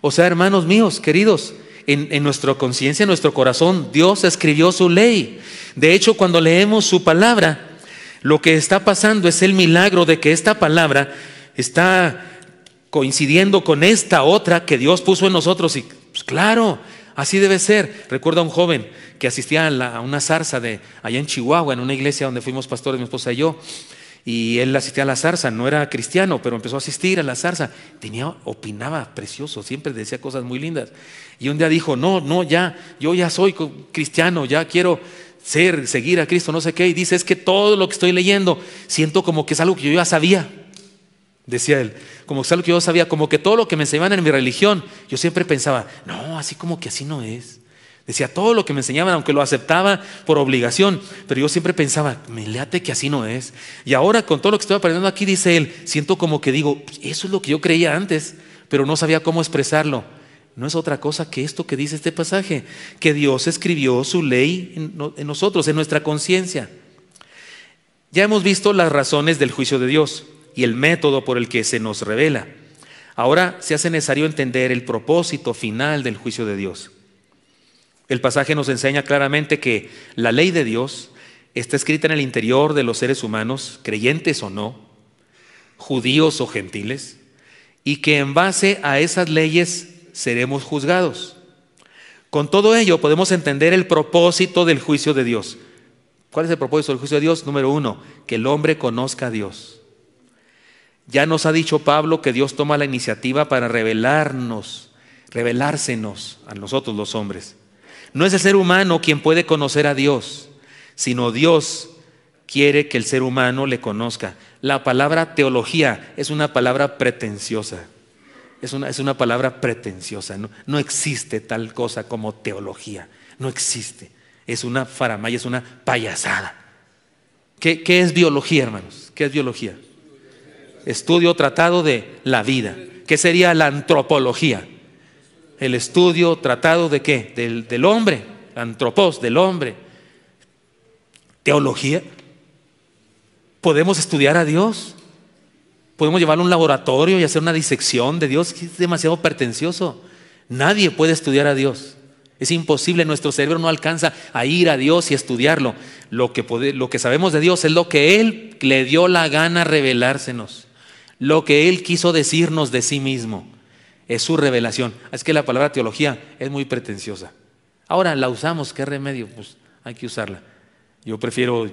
Speaker 1: O sea, hermanos míos, queridos, en, nuestra conciencia, en nuestro corazón, Dios escribió su ley. De hecho, cuando leemos su palabra, lo que está pasando es el milagro de que esta palabra está coincidiendo con esta otra que Dios puso en nosotros. Y pues, claro, así debe ser. Recuerdo a un joven que asistía a, a una zarza de allá en Chihuahua, en una iglesia donde fuimos pastores, mi esposa y yo y él asistía a la zarza, no era cristiano, pero empezó a asistir a la zarza. Tenía, opinaba precioso, siempre decía cosas muy lindas. Y un día dijo, no, no, ya, yo ya soy cristiano, ya quiero ser, seguir a Cristo, no sé qué. Y dice, es que todo lo que estoy leyendo, siento como que es algo que yo ya sabía, decía él, como que es algo que yo sabía, como que todo lo que me enseñaban en mi religión, yo siempre pensaba, no, así como que así no es. Decía todo lo que me enseñaban, aunque lo aceptaba por obligación. Pero yo siempre pensaba, miléate que así no es. Y ahora con todo lo que estoy aprendiendo aquí, dice él, siento como que digo, pues, eso es lo que yo creía antes, pero no sabía cómo expresarlo. No es otra cosa que esto que dice este pasaje, que Dios escribió su ley en nosotros, en nuestra conciencia. Ya hemos visto las razones del juicio de Dios y el método por el que se nos revela. Ahora se hace necesario entender el propósito final del juicio de Dios. El pasaje nos enseña claramente que la ley de Dios está escrita en el interior de los seres humanos, creyentes o no, judíos o gentiles, y que en base a esas leyes seremos juzgados. Con todo ello podemos entender el propósito del juicio de Dios. ¿Cuál es el propósito del juicio de Dios? Número uno, que el hombre conozca a Dios. Ya nos ha dicho Pablo que Dios toma la iniciativa para revelarnos, revelársenos a nosotros los hombres. No es el ser humano quien puede conocer a Dios, sino Dios quiere que el ser humano le conozca. La palabra teología es una palabra pretenciosa. Es una, palabra pretenciosa. No, existe tal cosa como teología. No existe. Es una faramaya, es una payasada. ¿Qué, ¿Qué, es biología, hermanos? ¿Qué es biología? Estudio tratado de la vida. ¿Qué sería la antropología? el estudio tratado de qué? Del, hombre, antropos, del hombre. Teología. Podemos estudiar a Dios. Podemos llevarlo a un laboratorio y hacer una disección de Dios. Es demasiado pretencioso. Nadie puede estudiar a Dios. Es imposible, nuestro cerebro no alcanza a ir a Dios y estudiarlo. Lo que, lo que sabemos de Dios es lo que Él le dio la gana revelársenos, lo que Él quiso decirnos de sí mismo es su revelación. Es que la palabra teología es muy pretenciosa. Ahora la usamos, ¿qué remedio? Pues hay que usarla. Yo prefiero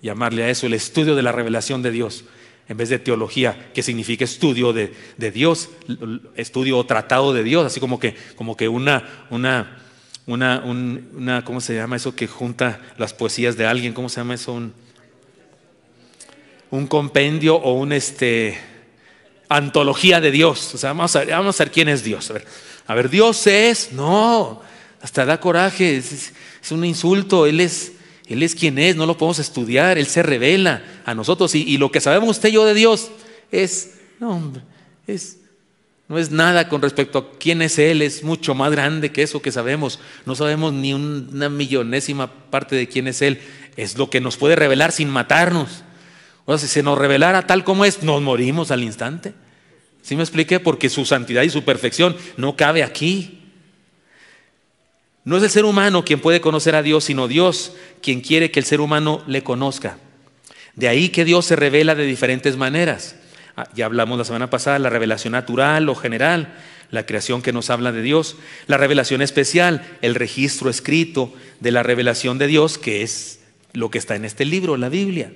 Speaker 1: llamarle a eso el estudio de la revelación de Dios, en vez de teología, que significa estudio de, Dios, estudio o tratado de Dios, así como que, como que una, una, una, una, ¿cómo se llama eso que junta las poesías de alguien? ¿Cómo se llama eso? Un, un compendio o un este antología de Dios. O sea, vamos a, ver, vamos a ver quién es Dios. A ver, Dios es, no, hasta da coraje, es, un insulto, Él es, Él es quien es, no lo podemos estudiar, Él se revela a nosotros. Y, lo que sabemos usted y yo de Dios es, no, es, no es nada con respecto a quién es Él, es mucho más grande que eso que sabemos. No sabemos ni una millonésima parte de quién es Él. Es lo que nos puede revelar sin matarnos. O sea, si se nos revelara tal como es, nos morimos al instante. ¿Sí me expliqué? Porque su santidad y su perfección no cabe aquí. No es el ser humano quien puede conocer a Dios, sino Dios quien quiere que el ser humano le conozca. De ahí que Dios se revela de diferentes maneras. Ah, ya hablamos la semana pasada, la revelación natural o general, la creación que nos habla de Dios, la revelación especial, el registro escrito de la revelación de Dios, que es lo que está en este libro, la Biblia.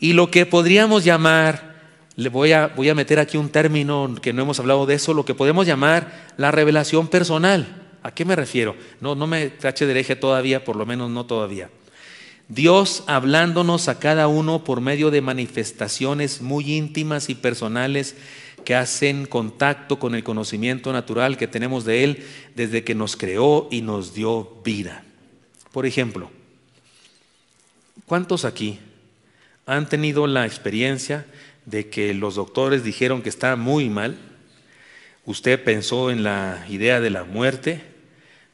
Speaker 1: Y lo que podríamos llamar le voy a, voy a meter aquí un término que no hemos hablado de eso, lo que podemos llamar la revelación personal. ¿A qué me refiero? No, no me cache de todavía, por lo menos no todavía. Dios hablándonos a cada uno por medio de manifestaciones muy íntimas y personales que hacen contacto con el conocimiento natural que tenemos de Él desde que nos creó y nos dio vida. Por ejemplo, ¿cuántos aquí han tenido la experiencia de que los doctores dijeron que está muy mal, usted pensó en la idea de la muerte,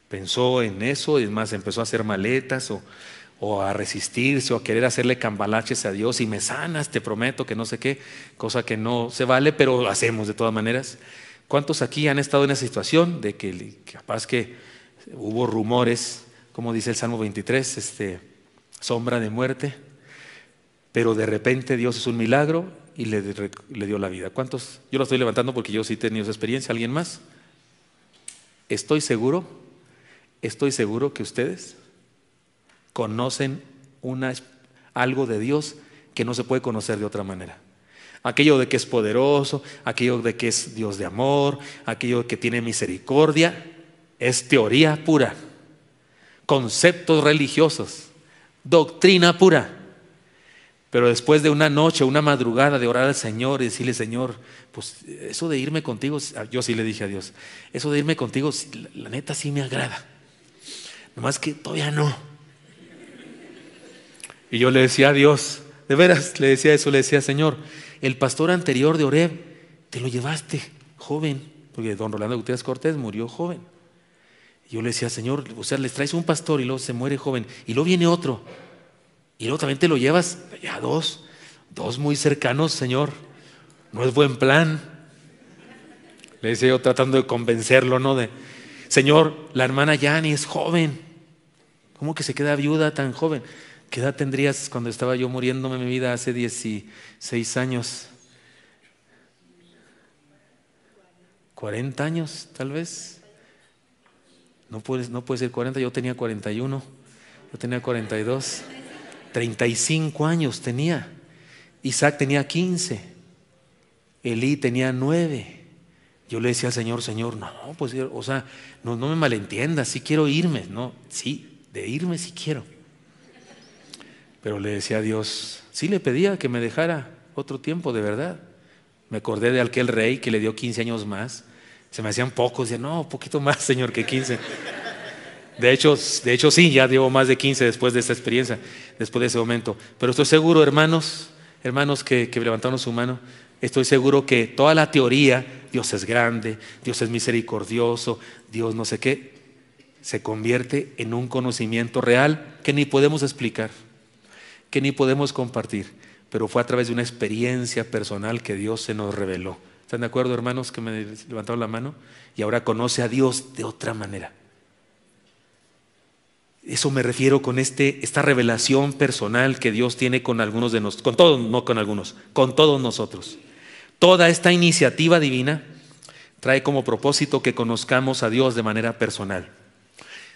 Speaker 1: pensó en eso, y más, empezó a hacer maletas o, a resistirse o a querer hacerle cambalaches a Dios y me sanas, te prometo que no sé qué, cosa que no se vale, pero lo hacemos de todas maneras. ¿Cuántos aquí han estado en esa situación de que capaz que hubo rumores, como dice el Salmo 23, este, sombra de muerte, pero de repente Dios es un milagro y le, dio la vida. ¿Cuántos? Yo lo estoy levantando porque yo sí he tenido esa experiencia. ¿Alguien más? Estoy seguro, estoy seguro que ustedes conocen algo de Dios que no se puede conocer de otra manera. Aquello de que es poderoso, aquello de que es Dios de amor, aquello que tiene misericordia, es teoría pura, conceptos religiosos, doctrina pura pero después de una noche, una madrugada de orar al Señor y decirle, Señor, pues eso de irme contigo, yo sí le dije a Dios, eso de irme contigo, la neta sí me agrada. Nomás que todavía no. Y yo le decía a Dios, de veras, le decía eso, le decía, Señor, el pastor anterior de Oreb, te lo llevaste joven, porque don Rolando Gutiérrez Cortés murió joven. Y yo le decía, Señor, o sea, les traes un pastor y luego se muere joven, y luego viene otro. Y luego también te lo llevas ya dos, dos muy cercanos, Señor. No es buen plan. Le decía yo tratando de convencerlo, ¿no? De, Señor, la hermana Yani es joven. ¿Cómo que se queda viuda tan joven? ¿Qué edad tendrías cuando estaba yo muriéndome mi vida hace 16 años? 40 años, tal vez. No puedes, no puede ser 40, yo tenía 41, yo tenía 42. 35 años tenía. Isaac tenía 15. Elí tenía 9. Yo le decía al Señor, Señor, no, pues, o sea, no, no me malentiendas, sí quiero irme, no, sí, de irme sí quiero. Pero le decía a Dios, sí le pedía que me dejara otro tiempo, de verdad. Me acordé de aquel rey que le dio 15 años más. Se me hacían pocos, decía, no, poquito más, Señor, que 15. De hecho, de hecho sí, ya llevo más de 15 después de esa experiencia, después de ese momento. Pero estoy seguro, hermanos, hermanos que, que levantaron su mano, estoy seguro que toda la teoría, Dios es grande, Dios es misericordioso, Dios no sé qué, se convierte en un conocimiento real que ni podemos explicar, que ni podemos compartir, pero fue a través de una experiencia personal que Dios se nos reveló. ¿Están de acuerdo, hermanos, que me levantaron la mano? Y ahora conoce a Dios de otra manera. Eso me refiero con este, esta revelación personal que Dios tiene con algunos de nosotros, con todos, no con algunos, con todos nosotros. Toda esta iniciativa divina trae como propósito que conozcamos a Dios de manera personal.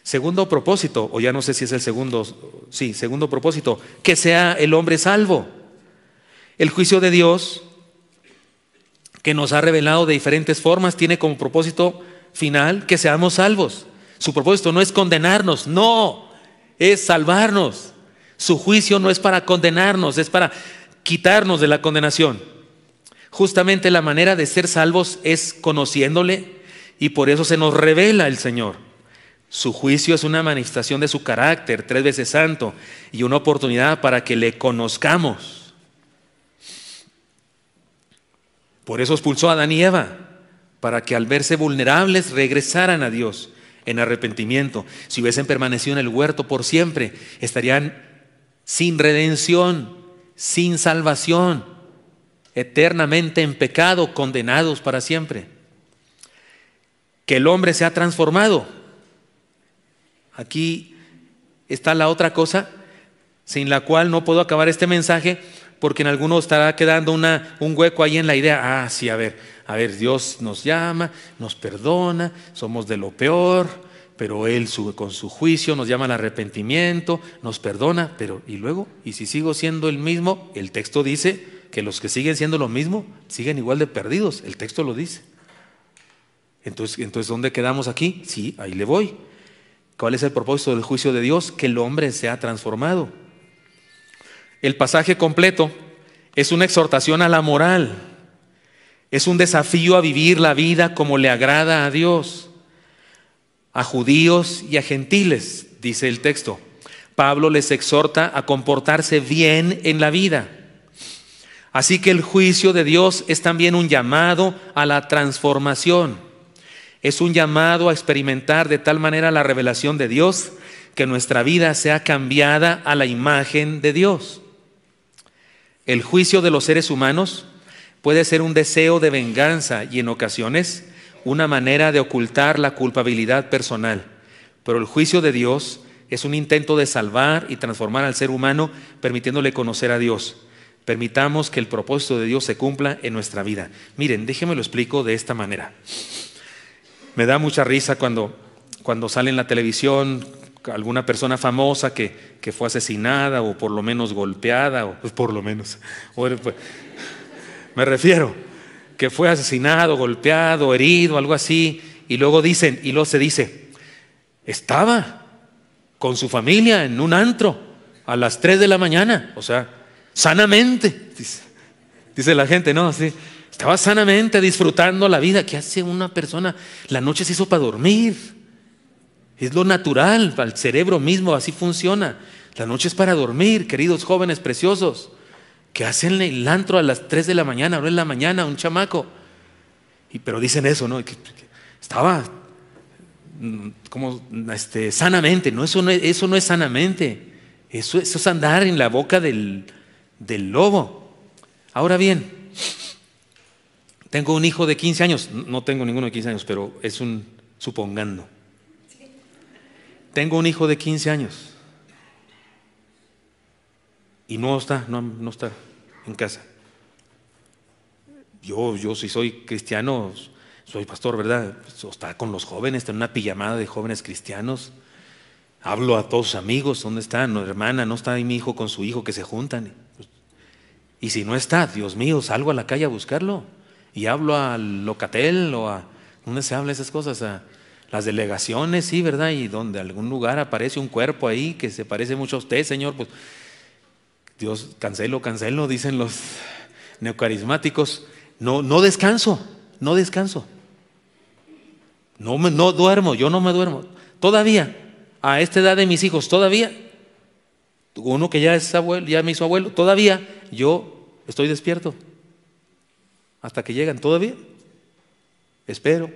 Speaker 1: Segundo propósito, o ya no sé si es el segundo, sí, segundo propósito, que sea el hombre salvo. El juicio de Dios, que nos ha revelado de diferentes formas, tiene como propósito final que seamos salvos. Su propósito no es condenarnos, no, es salvarnos. Su juicio no es para condenarnos, es para quitarnos de la condenación. Justamente la manera de ser salvos es conociéndole y por eso se nos revela el Señor. Su juicio es una manifestación de su carácter, tres veces santo, y una oportunidad para que le conozcamos. Por eso expulsó a Adán y Eva, para que al verse vulnerables regresaran a Dios en arrepentimiento. Si hubiesen permanecido en el huerto por siempre, estarían sin redención, sin salvación, eternamente en pecado, condenados para siempre. Que el hombre se ha transformado. Aquí está la otra cosa sin la cual no puedo acabar este mensaje porque en alguno estará quedando una, un hueco ahí en la idea. Ah, sí, a ver, a ver, Dios nos llama, nos perdona, somos de lo peor, pero Él con su juicio nos llama al arrepentimiento, nos perdona, pero ¿y luego? ¿Y si sigo siendo el mismo? El texto dice que los que siguen siendo lo mismo siguen igual de perdidos, el texto lo dice. Entonces, entonces ¿dónde quedamos aquí? Sí, ahí le voy. ¿Cuál es el propósito del juicio de Dios? Que el hombre sea transformado. El pasaje completo es una exhortación a la moral. Es un desafío a vivir la vida como le agrada a Dios, a judíos y a gentiles, dice el texto. Pablo les exhorta a comportarse bien en la vida. Así que el juicio de Dios es también un llamado a la transformación. Es un llamado a experimentar de tal manera la revelación de Dios que nuestra vida sea cambiada a la imagen de Dios. El juicio de los seres humanos puede ser un deseo de venganza y en ocasiones una manera de ocultar la culpabilidad personal. Pero el juicio de Dios es un intento de salvar y transformar al ser humano permitiéndole conocer a Dios. Permitamos que el propósito de Dios se cumpla en nuestra vida. Miren, déjenme lo explico de esta manera. Me da mucha risa cuando, cuando sale en la televisión alguna persona famosa que, fue asesinada o por lo menos golpeada, o por lo menos, pues, me refiero, que fue asesinado, golpeado, herido, algo así, y luego dicen, y luego se dice, estaba con su familia en un antro a las 3 de la mañana, o sea, sanamente, dice, la gente, ¿no? Sí, estaba sanamente disfrutando la vida. ¿Qué hace una persona? La noche se hizo para dormir. Es lo natural, el cerebro mismo, así funciona. La noche es para dormir, queridos jóvenes preciosos que hacen el antro a las 3 de la mañana, ahora en la mañana, un chamaco. pero dicen eso, ¿no? estaba mm, como este, sanamente, no eso, no es, eso no es sanamente, eso, es andar en la boca del, del lobo. Ahora bien, tengo un hijo de 15 años, no tengo ninguno de 15 años, pero es un supongando. Tengo un hijo de 15 años y no está, no está en casa. Yo, yo si soy cristiano, soy pastor, ¿verdad? Pues, está con los jóvenes, está en una pijamada de jóvenes cristianos. Hablo a todos sus amigos, ¿dónde están? No, hermana, no está ahí mi hijo con su hijo que se juntan. Y si no está, Dios mío, salgo a la calle a buscarlo. Y hablo al locatel o a... ¿Dónde se habla esas cosas? A las delegaciones, sí, ¿verdad? Y donde algún lugar aparece un cuerpo ahí que se parece mucho a usted, Señor, pues Dios, cancelo, cancelo, dicen los neocarismáticos. No, no descanso, no descanso. No, me, duermo, yo no me duermo. Todavía, a esta edad de mis hijos, todavía, uno que ya es abuelo, ya me hizo abuelo, todavía yo estoy despierto. Hasta que llegan, todavía. Espero.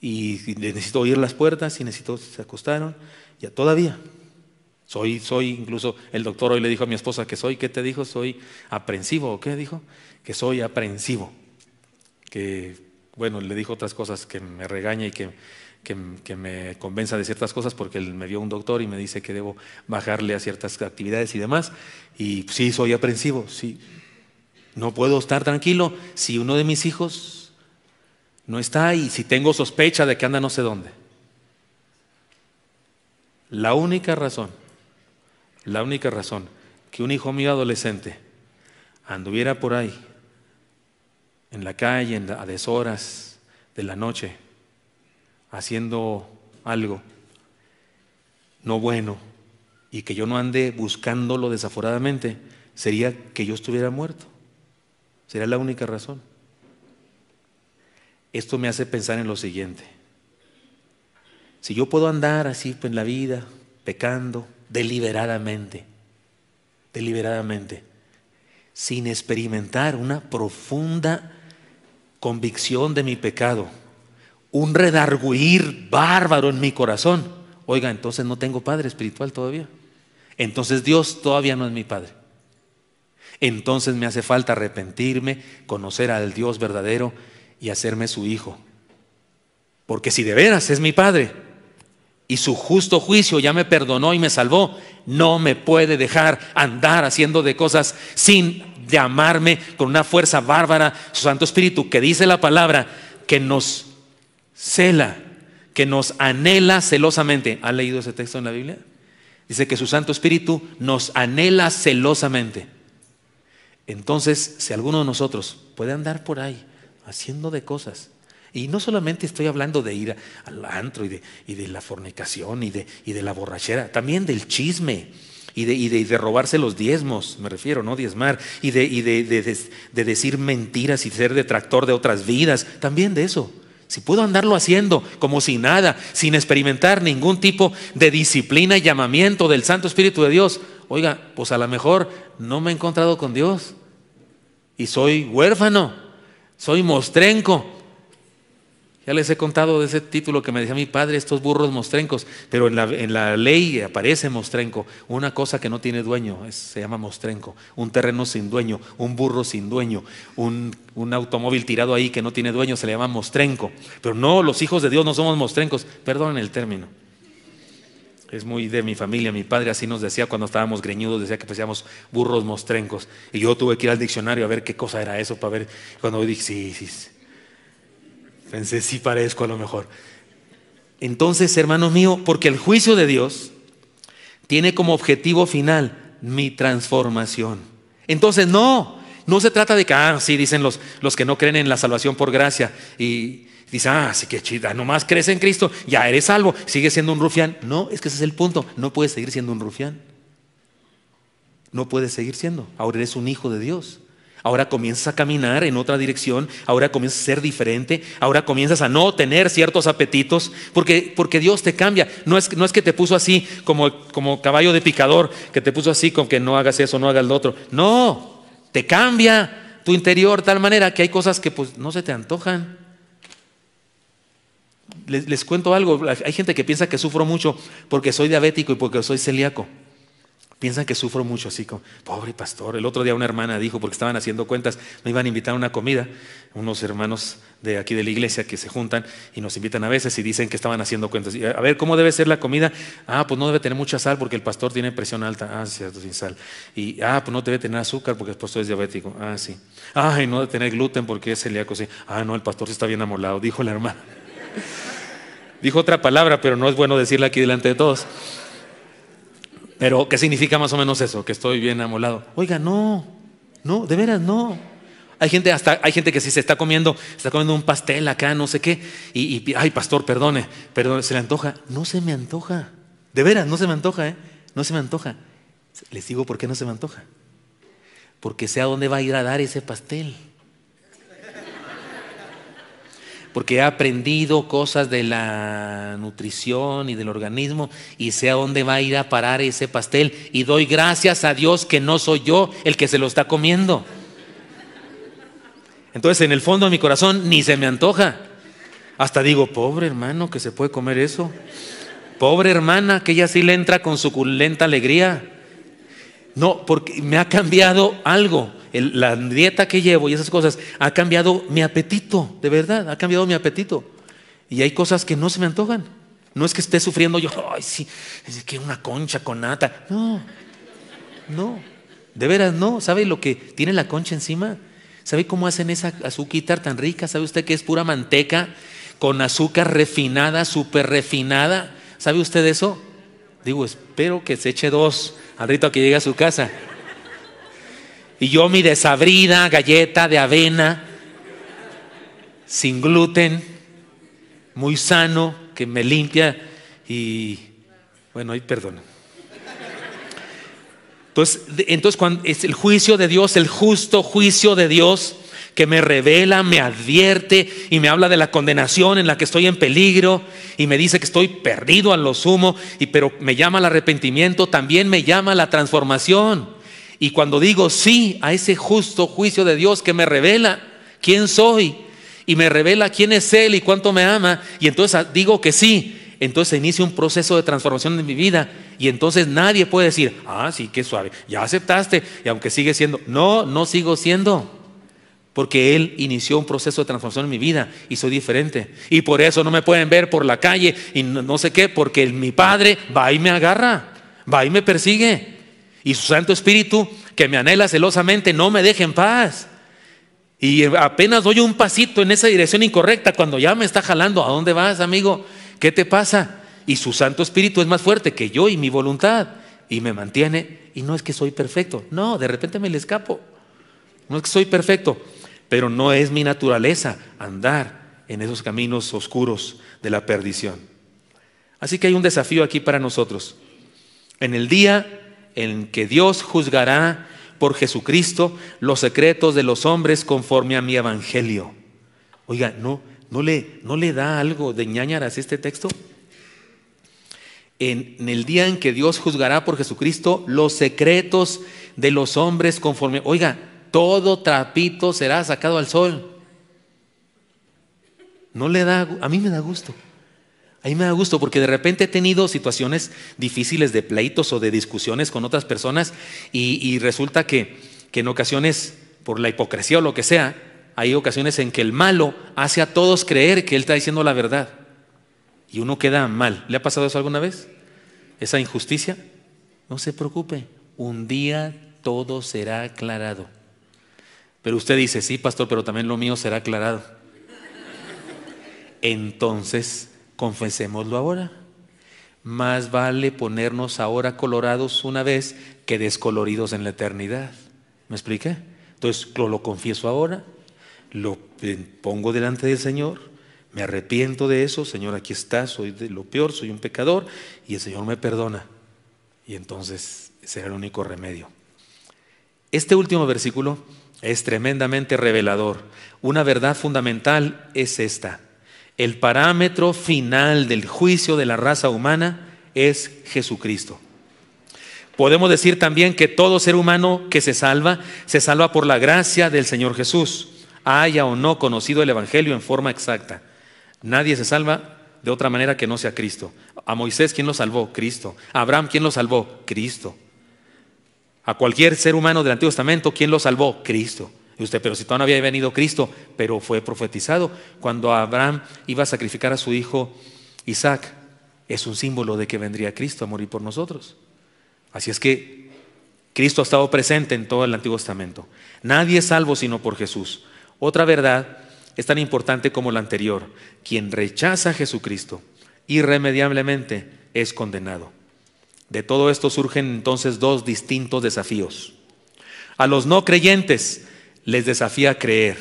Speaker 1: Y necesito oír las puertas y necesito, se acostaron, ya todavía. Soy, soy, incluso el doctor hoy le dijo a mi esposa que soy, ¿qué te dijo? Soy aprensivo, ¿o qué dijo? Que soy aprensivo. Que, bueno, le dijo otras cosas que me regaña y que, que me convenza de ciertas cosas porque él me vio un doctor y me dice que debo bajarle a ciertas actividades y demás. Y sí, soy aprensivo, sí. No puedo estar tranquilo si uno de mis hijos no está y si tengo sospecha de que anda no sé dónde. La única razón la única razón que un hijo mío adolescente anduviera por ahí, en la calle, a deshoras de la noche, haciendo algo no bueno y que yo no ande buscándolo desaforadamente, sería que yo estuviera muerto. Sería la única razón. Esto me hace pensar en lo siguiente. Si yo puedo andar así pues, en la vida, pecando, deliberadamente, deliberadamente, sin experimentar una profunda convicción de mi pecado, un redarguir bárbaro en mi corazón. Oiga, entonces no tengo padre espiritual todavía. Entonces Dios todavía no es mi padre. Entonces me hace falta arrepentirme, conocer al Dios verdadero y hacerme su hijo. Porque si de veras es mi padre, y su justo juicio ya me perdonó y me salvó, no me puede dejar andar haciendo de cosas sin llamarme con una fuerza bárbara, su Santo Espíritu, que dice la palabra, que nos cela, que nos anhela celosamente. ¿Ha leído ese texto en la Biblia? Dice que su Santo Espíritu nos anhela celosamente. Entonces, si alguno de nosotros puede andar por ahí haciendo de cosas y no solamente estoy hablando de ir al antro y de, la fornicación y de, la borrachera, también del chisme y de, y de, robarse los diezmos, me refiero, no diezmar, y, de, decir mentiras y ser detractor de otras vidas, también de eso. Si puedo andarlo haciendo como si nada, sin experimentar ningún tipo de disciplina y llamamiento del Santo Espíritu de Dios, oiga, pues a lo mejor no me he encontrado con Dios y soy huérfano, soy mostrenco ya les he contado de ese título que me decía mi padre, estos burros mostrencos, pero en la, ley aparece mostrenco, una cosa que no tiene dueño, se llama mostrenco, un terreno sin dueño, un burro sin dueño, un, un automóvil tirado ahí que no tiene dueño, se le llama mostrenco. Pero no, los hijos de Dios no somos mostrencos, perdonen el término. Es muy de mi familia. Mi padre así nos decía cuando estábamos greñudos, decía que parecíamos pues, burros mostrencos. Y yo tuve que ir al diccionario a ver qué cosa era eso para ver. Cuando dije, sí, sí, Pensé, sí parezco a lo mejor. Entonces, hermano mío porque el juicio de Dios tiene como objetivo final mi transformación. Entonces, no, no se trata de que, ah, sí, dicen los, que no creen en la salvación por gracia y dicen, ah, sí que chida, nomás crees en Cristo, ya eres salvo, sigue siendo un rufián. No, es que ese es el punto, no puedes seguir siendo un rufián. No puedes seguir siendo, ahora eres un hijo de Dios ahora comienzas a caminar en otra dirección, ahora comienzas a ser diferente, ahora comienzas a no tener ciertos apetitos, porque, porque Dios te cambia. No es, no es que te puso así como, como caballo de picador, que te puso así con que no hagas eso, no hagas lo otro. No, te cambia tu interior de tal manera que hay cosas que pues no se te antojan. Les, les cuento algo, hay gente que piensa que sufro mucho porque soy diabético y porque soy celíaco. Piensan que sufro mucho, así como, pobre pastor. El otro día una hermana dijo, porque estaban haciendo cuentas, me iban a invitar a una comida, unos hermanos de aquí de la iglesia que se juntan y nos invitan a veces y dicen que estaban haciendo cuentas. Y, a ver, ¿cómo debe ser la comida? Ah, pues no debe tener mucha sal porque el pastor tiene presión alta. Ah, cierto, sin sal. Y, ah, pues no debe tener azúcar porque el pastor es diabético. Ah, sí. Ah, y no debe tener gluten porque es celíaco, sí. Ah, no, el pastor se está bien amolado, dijo la hermana. dijo otra palabra, pero no es bueno decirla aquí delante de todos. Pero, ¿qué significa más o menos eso? Que estoy bien amolado. Oiga, no, no, de veras no. Hay gente, hasta, hay gente que si se está comiendo, está comiendo un pastel acá, no sé qué, y, ay, pastor, perdone, perdone, se le antoja. No se me antoja. De veras, no se me antoja, ¿eh? No se me antoja. Les digo por qué no se me antoja. Porque sé a dónde va a ir a dar ese pastel. porque he aprendido cosas de la nutrición y del organismo y sé a dónde va a ir a parar ese pastel y doy gracias a Dios que no soy yo el que se lo está comiendo. Entonces en el fondo de mi corazón ni se me antoja. Hasta digo, pobre hermano que se puede comer eso. Pobre hermana que ella sí le entra con suculenta alegría. No, porque me ha cambiado algo la dieta que llevo y esas cosas, ha cambiado mi apetito, de verdad, ha cambiado mi apetito. Y hay cosas que no se me antojan. No es que esté sufriendo yo, ay, sí, es que una concha con nata. No, no, de veras no. ¿Sabe lo que tiene la concha encima? ¿Sabe cómo hacen esa azúcar tan rica? ¿Sabe usted que es pura manteca con azúcar refinada, súper refinada? ¿Sabe usted eso? Digo, espero que se eche dos al rito que llegue a su casa. Y yo mi desabrida galleta de avena, sin gluten, muy sano, que me limpia y, bueno, y perdona. Entonces, entonces cuando es el juicio de Dios, el justo juicio de Dios que me revela, me advierte y me habla de la condenación en la que estoy en peligro y me dice que estoy perdido a lo sumo, y, pero me llama al arrepentimiento, también me llama a la transformación. Y cuando digo sí a ese justo juicio de Dios que me revela quién soy y me revela quién es Él y cuánto me ama, y entonces digo que sí, entonces inicia un proceso de transformación en mi vida y entonces nadie puede decir, ah, sí, qué suave, ya aceptaste y aunque sigue siendo, no, no sigo siendo. Porque Él inició un proceso de transformación en mi vida y soy diferente. Y por eso no me pueden ver por la calle y no, no sé qué, porque mi Padre va y me agarra, va y me persigue. Y su Santo Espíritu, que me anhela celosamente, no me deje en paz. Y apenas doy un pasito en esa dirección incorrecta cuando ya me está jalando. ¿A dónde vas, amigo? ¿Qué te pasa? Y su Santo Espíritu es más fuerte que yo y mi voluntad. Y me mantiene. Y no es que soy perfecto. No, de repente me le escapo. No es que soy perfecto. Pero no es mi naturaleza andar en esos caminos oscuros de la perdición. Así que hay un desafío aquí para nosotros. En el día en que Dios juzgará por Jesucristo los secretos de los hombres conforme a mi evangelio. Oiga, ¿no, no, le, ¿no le da algo de ñañaras este texto? en, el día en que Dios juzgará por Jesucristo los secretos de los hombres conforme... Oiga, todo trapito será sacado al sol. No le da... A mí me da gusto. A mí me da gusto porque de repente he tenido situaciones difíciles de pleitos o de discusiones con otras personas y, resulta que, que en ocasiones, por la hipocresía o lo que sea, hay ocasiones en que el malo hace a todos creer que él está diciendo la verdad y uno queda mal. ¿Le ha pasado eso alguna vez? ¿Esa injusticia? No se preocupe, un día todo será aclarado. Pero usted dice, sí, pastor, pero también lo mío será aclarado. Entonces, Confesémoslo ahora. Más vale ponernos ahora colorados una vez que descoloridos en la eternidad. ¿Me explica? Entonces lo, confieso ahora, lo pongo delante del Señor, me arrepiento de eso, Señor, aquí está, soy de lo peor, soy un pecador, y el Señor me perdona. Y entonces será el único remedio. Este último versículo es tremendamente revelador. Una verdad fundamental es esta. El parámetro final del juicio de la raza humana es Jesucristo. Podemos decir también que todo ser humano que se salva, se salva por la gracia del Señor Jesús, haya o no conocido el Evangelio en forma exacta. Nadie se salva de otra manera que no sea Cristo. A Moisés, ¿quién lo salvó? Cristo. A Abraham, ¿quién lo salvó? Cristo. A cualquier ser humano del Antiguo Testamento, ¿quién lo salvó? Cristo. Y usted, pero si todavía no había venido Cristo, pero fue profetizado. Cuando Abraham iba a sacrificar a su hijo Isaac, es un símbolo de que vendría Cristo a morir por nosotros. Así es que Cristo ha estado presente en todo el Antiguo Testamento. Nadie es salvo sino por Jesús. Otra verdad es tan importante como la anterior. Quien rechaza a Jesucristo irremediablemente es condenado. De todo esto surgen entonces dos distintos desafíos. A los no creyentes les desafía a creer.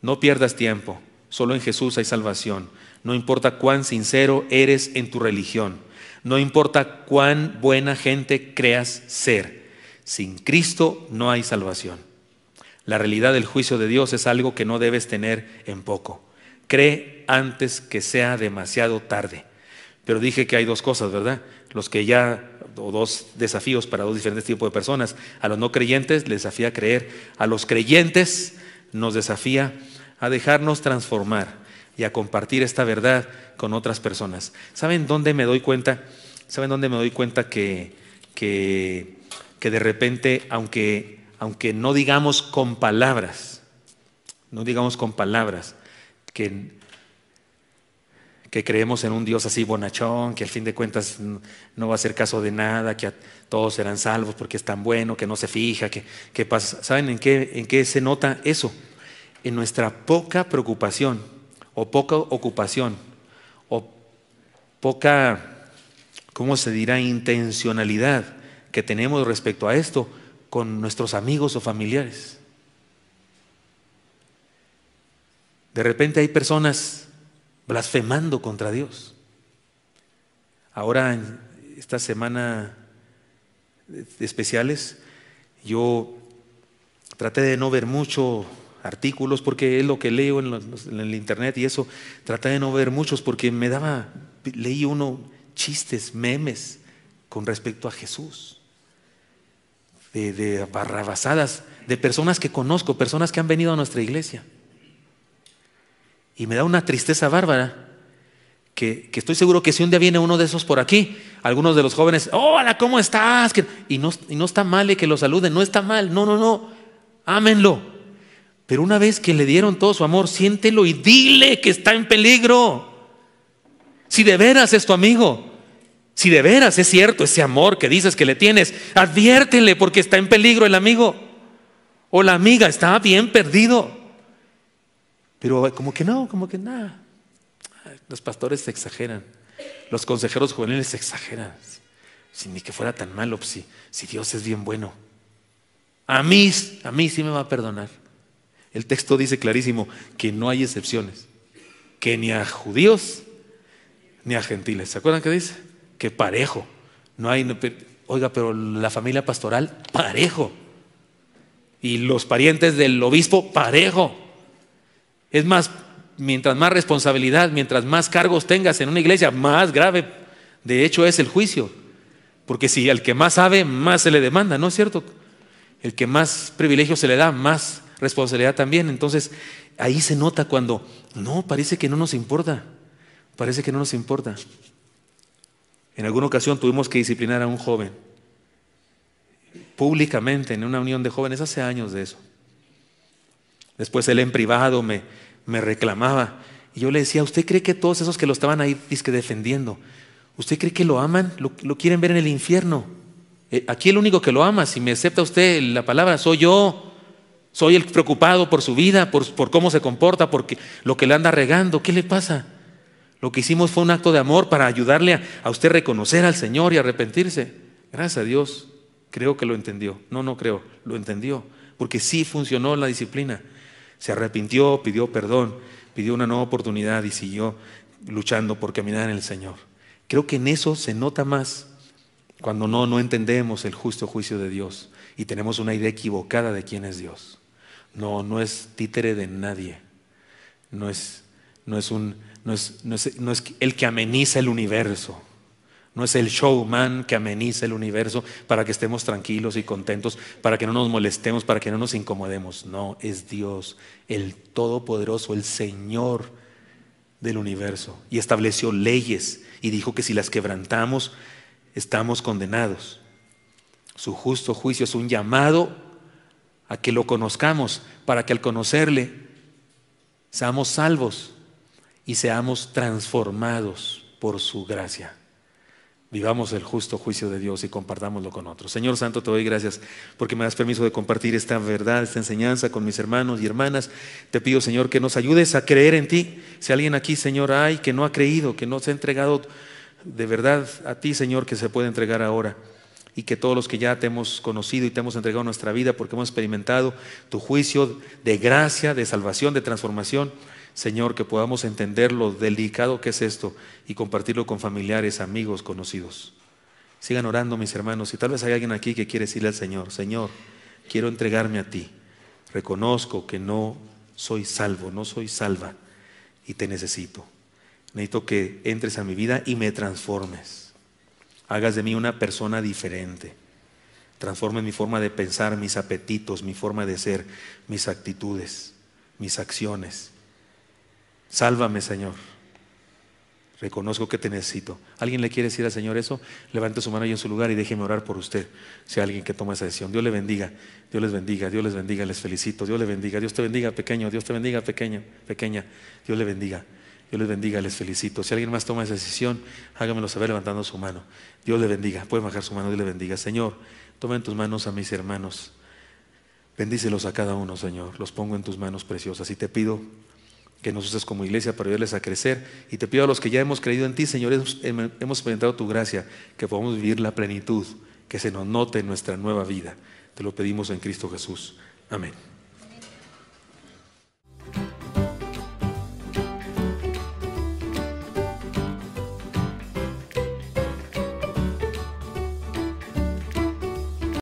Speaker 1: No pierdas tiempo, solo en Jesús hay salvación. No importa cuán sincero eres en tu religión, no importa cuán buena gente creas ser, sin Cristo no hay salvación. La realidad del juicio de Dios es algo que no debes tener en poco. Cree antes que sea demasiado tarde. Pero dije que hay dos cosas, ¿verdad? Los que ya o dos desafíos para dos diferentes tipos de personas. A los no creyentes les desafía a creer, a los creyentes nos desafía a dejarnos transformar y a compartir esta verdad con otras personas. ¿Saben dónde me doy cuenta? ¿Saben dónde me doy cuenta que, que, que de repente, aunque, aunque no digamos con palabras, no digamos con palabras, que que creemos en un Dios así bonachón, que al fin de cuentas no va a hacer caso de nada, que todos serán salvos porque es tan bueno, que no se fija, que, pasa. ¿Saben en qué, en qué se nota eso? En nuestra poca preocupación, o poca ocupación, o poca, ¿cómo se dirá?, intencionalidad que tenemos respecto a esto con nuestros amigos o familiares. De repente hay personas blasfemando contra Dios. Ahora, en esta semana especiales, yo traté de no ver muchos artículos, porque es lo que leo en, el internet y eso, traté de no ver muchos porque me daba, leí uno, chistes, memes con respecto a Jesús, de, de barrabasadas, de personas que conozco, personas que han venido a nuestra iglesia. Y me da una tristeza bárbara. Que, estoy seguro que si un día viene uno de esos por aquí, algunos de los jóvenes, hola, ¿cómo estás? Y no, y no está mal eh, que lo saluden, no está mal, no, no, no, ámenlo. Pero una vez que le dieron todo su amor, siéntelo y dile que está en peligro. Si de veras es tu amigo, si de veras es cierto ese amor que dices que le tienes, adviértele porque está en peligro el amigo o la amiga, está bien perdido. Pero como que no, como que nada. Los pastores se exageran, los consejeros juveniles se exageran. sin ni que fuera tan malo, pues si, si Dios es bien bueno. A mí, a mí sí me va a perdonar. El texto dice clarísimo que no hay excepciones, que ni a judíos ni a gentiles. ¿Se acuerdan qué dice? Que parejo. No hay, oiga, pero la familia pastoral, parejo. Y los parientes del obispo, parejo. Es más, mientras más responsabilidad, mientras más cargos tengas en una iglesia, más grave de hecho es el juicio. Porque si al que más sabe, más se le demanda, ¿no es cierto? El que más privilegio se le da, más responsabilidad también. Entonces, ahí se nota cuando, no, parece que no nos importa, parece que no nos importa. En alguna ocasión tuvimos que disciplinar a un joven, públicamente, en una unión de jóvenes, hace años de eso. Después él en privado me, me reclamaba. Y yo le decía, ¿usted cree que todos esos que lo estaban ahí defendiendo, ¿usted cree que lo aman? ¿Lo, quieren ver en el infierno? Eh, aquí el único que lo ama, si me acepta usted la palabra, soy yo. Soy el preocupado por su vida, por, cómo se comporta, por lo que le anda regando. ¿Qué le pasa? Lo que hicimos fue un acto de amor para ayudarle a, a usted reconocer al Señor y arrepentirse. Gracias a Dios. Creo que lo entendió. No, no creo. Lo entendió. Porque sí funcionó la disciplina. Se arrepintió, pidió perdón, pidió una nueva oportunidad y siguió luchando por caminar en el Señor. Creo que en eso se nota más cuando no, no entendemos el justo juicio de Dios y tenemos una idea equivocada de quién es Dios. No, no es títere de nadie. No es, un, no es, no es el que ameniza el universo no es el showman que ameniza el universo para que estemos tranquilos y contentos, para que no nos molestemos, para que no nos incomodemos. No, es Dios, el Todopoderoso, el Señor del universo. Y estableció leyes y dijo que si las quebrantamos, estamos condenados. Su justo juicio es un llamado a que lo conozcamos, para que al conocerle seamos salvos y seamos transformados por su gracia vivamos el justo juicio de Dios y compartámoslo con otros. Señor Santo, te doy gracias porque me das permiso de compartir esta verdad, esta enseñanza con mis hermanos y hermanas. Te pido, Señor, que nos ayudes a creer en ti. Si alguien aquí, Señor, hay que no ha creído, que no se ha entregado de verdad a ti, Señor, que se puede entregar ahora. Y que todos los que ya te hemos conocido y te hemos entregado nuestra vida porque hemos experimentado tu juicio de gracia, de salvación, de transformación, Señor, que podamos entender lo delicado que es esto y compartirlo con familiares, amigos, conocidos. Sigan orando, mis hermanos, y tal vez hay alguien aquí que quiere decirle al Señor, Señor, quiero entregarme a ti. Reconozco que no soy salvo, no soy salva, y te necesito. Necesito que entres a mi vida y me transformes. Hagas de mí una persona diferente. Transforme mi forma de pensar, mis apetitos, mi forma de ser, mis actitudes, mis acciones. Sálvame, Señor. Reconozco que te necesito. ¿Alguien le quiere decir al Señor eso? Levante su mano y en su lugar y déjeme orar por usted. Si hay alguien que toma esa decisión. Dios le bendiga. Dios les bendiga. Dios les bendiga. Les felicito. Dios le bendiga. Dios te bendiga, pequeño. Dios te bendiga, pequeño, pequeña. Dios le bendiga. Dios les bendiga, les felicito. Si alguien más toma esa decisión, hágamelo saber levantando su mano. Dios le bendiga. Puede bajar su mano, Dios le bendiga. Señor, toma en tus manos a mis hermanos. Bendícelos a cada uno, Señor. Los pongo en tus manos preciosas. Y te pido que nos uses como iglesia para ayudarles a crecer. Y te pido a los que ya hemos creído en ti, Señor, hemos presentado tu gracia, que podamos vivir la plenitud, que se nos note en nuestra nueva vida. Te lo pedimos en Cristo Jesús. Amén.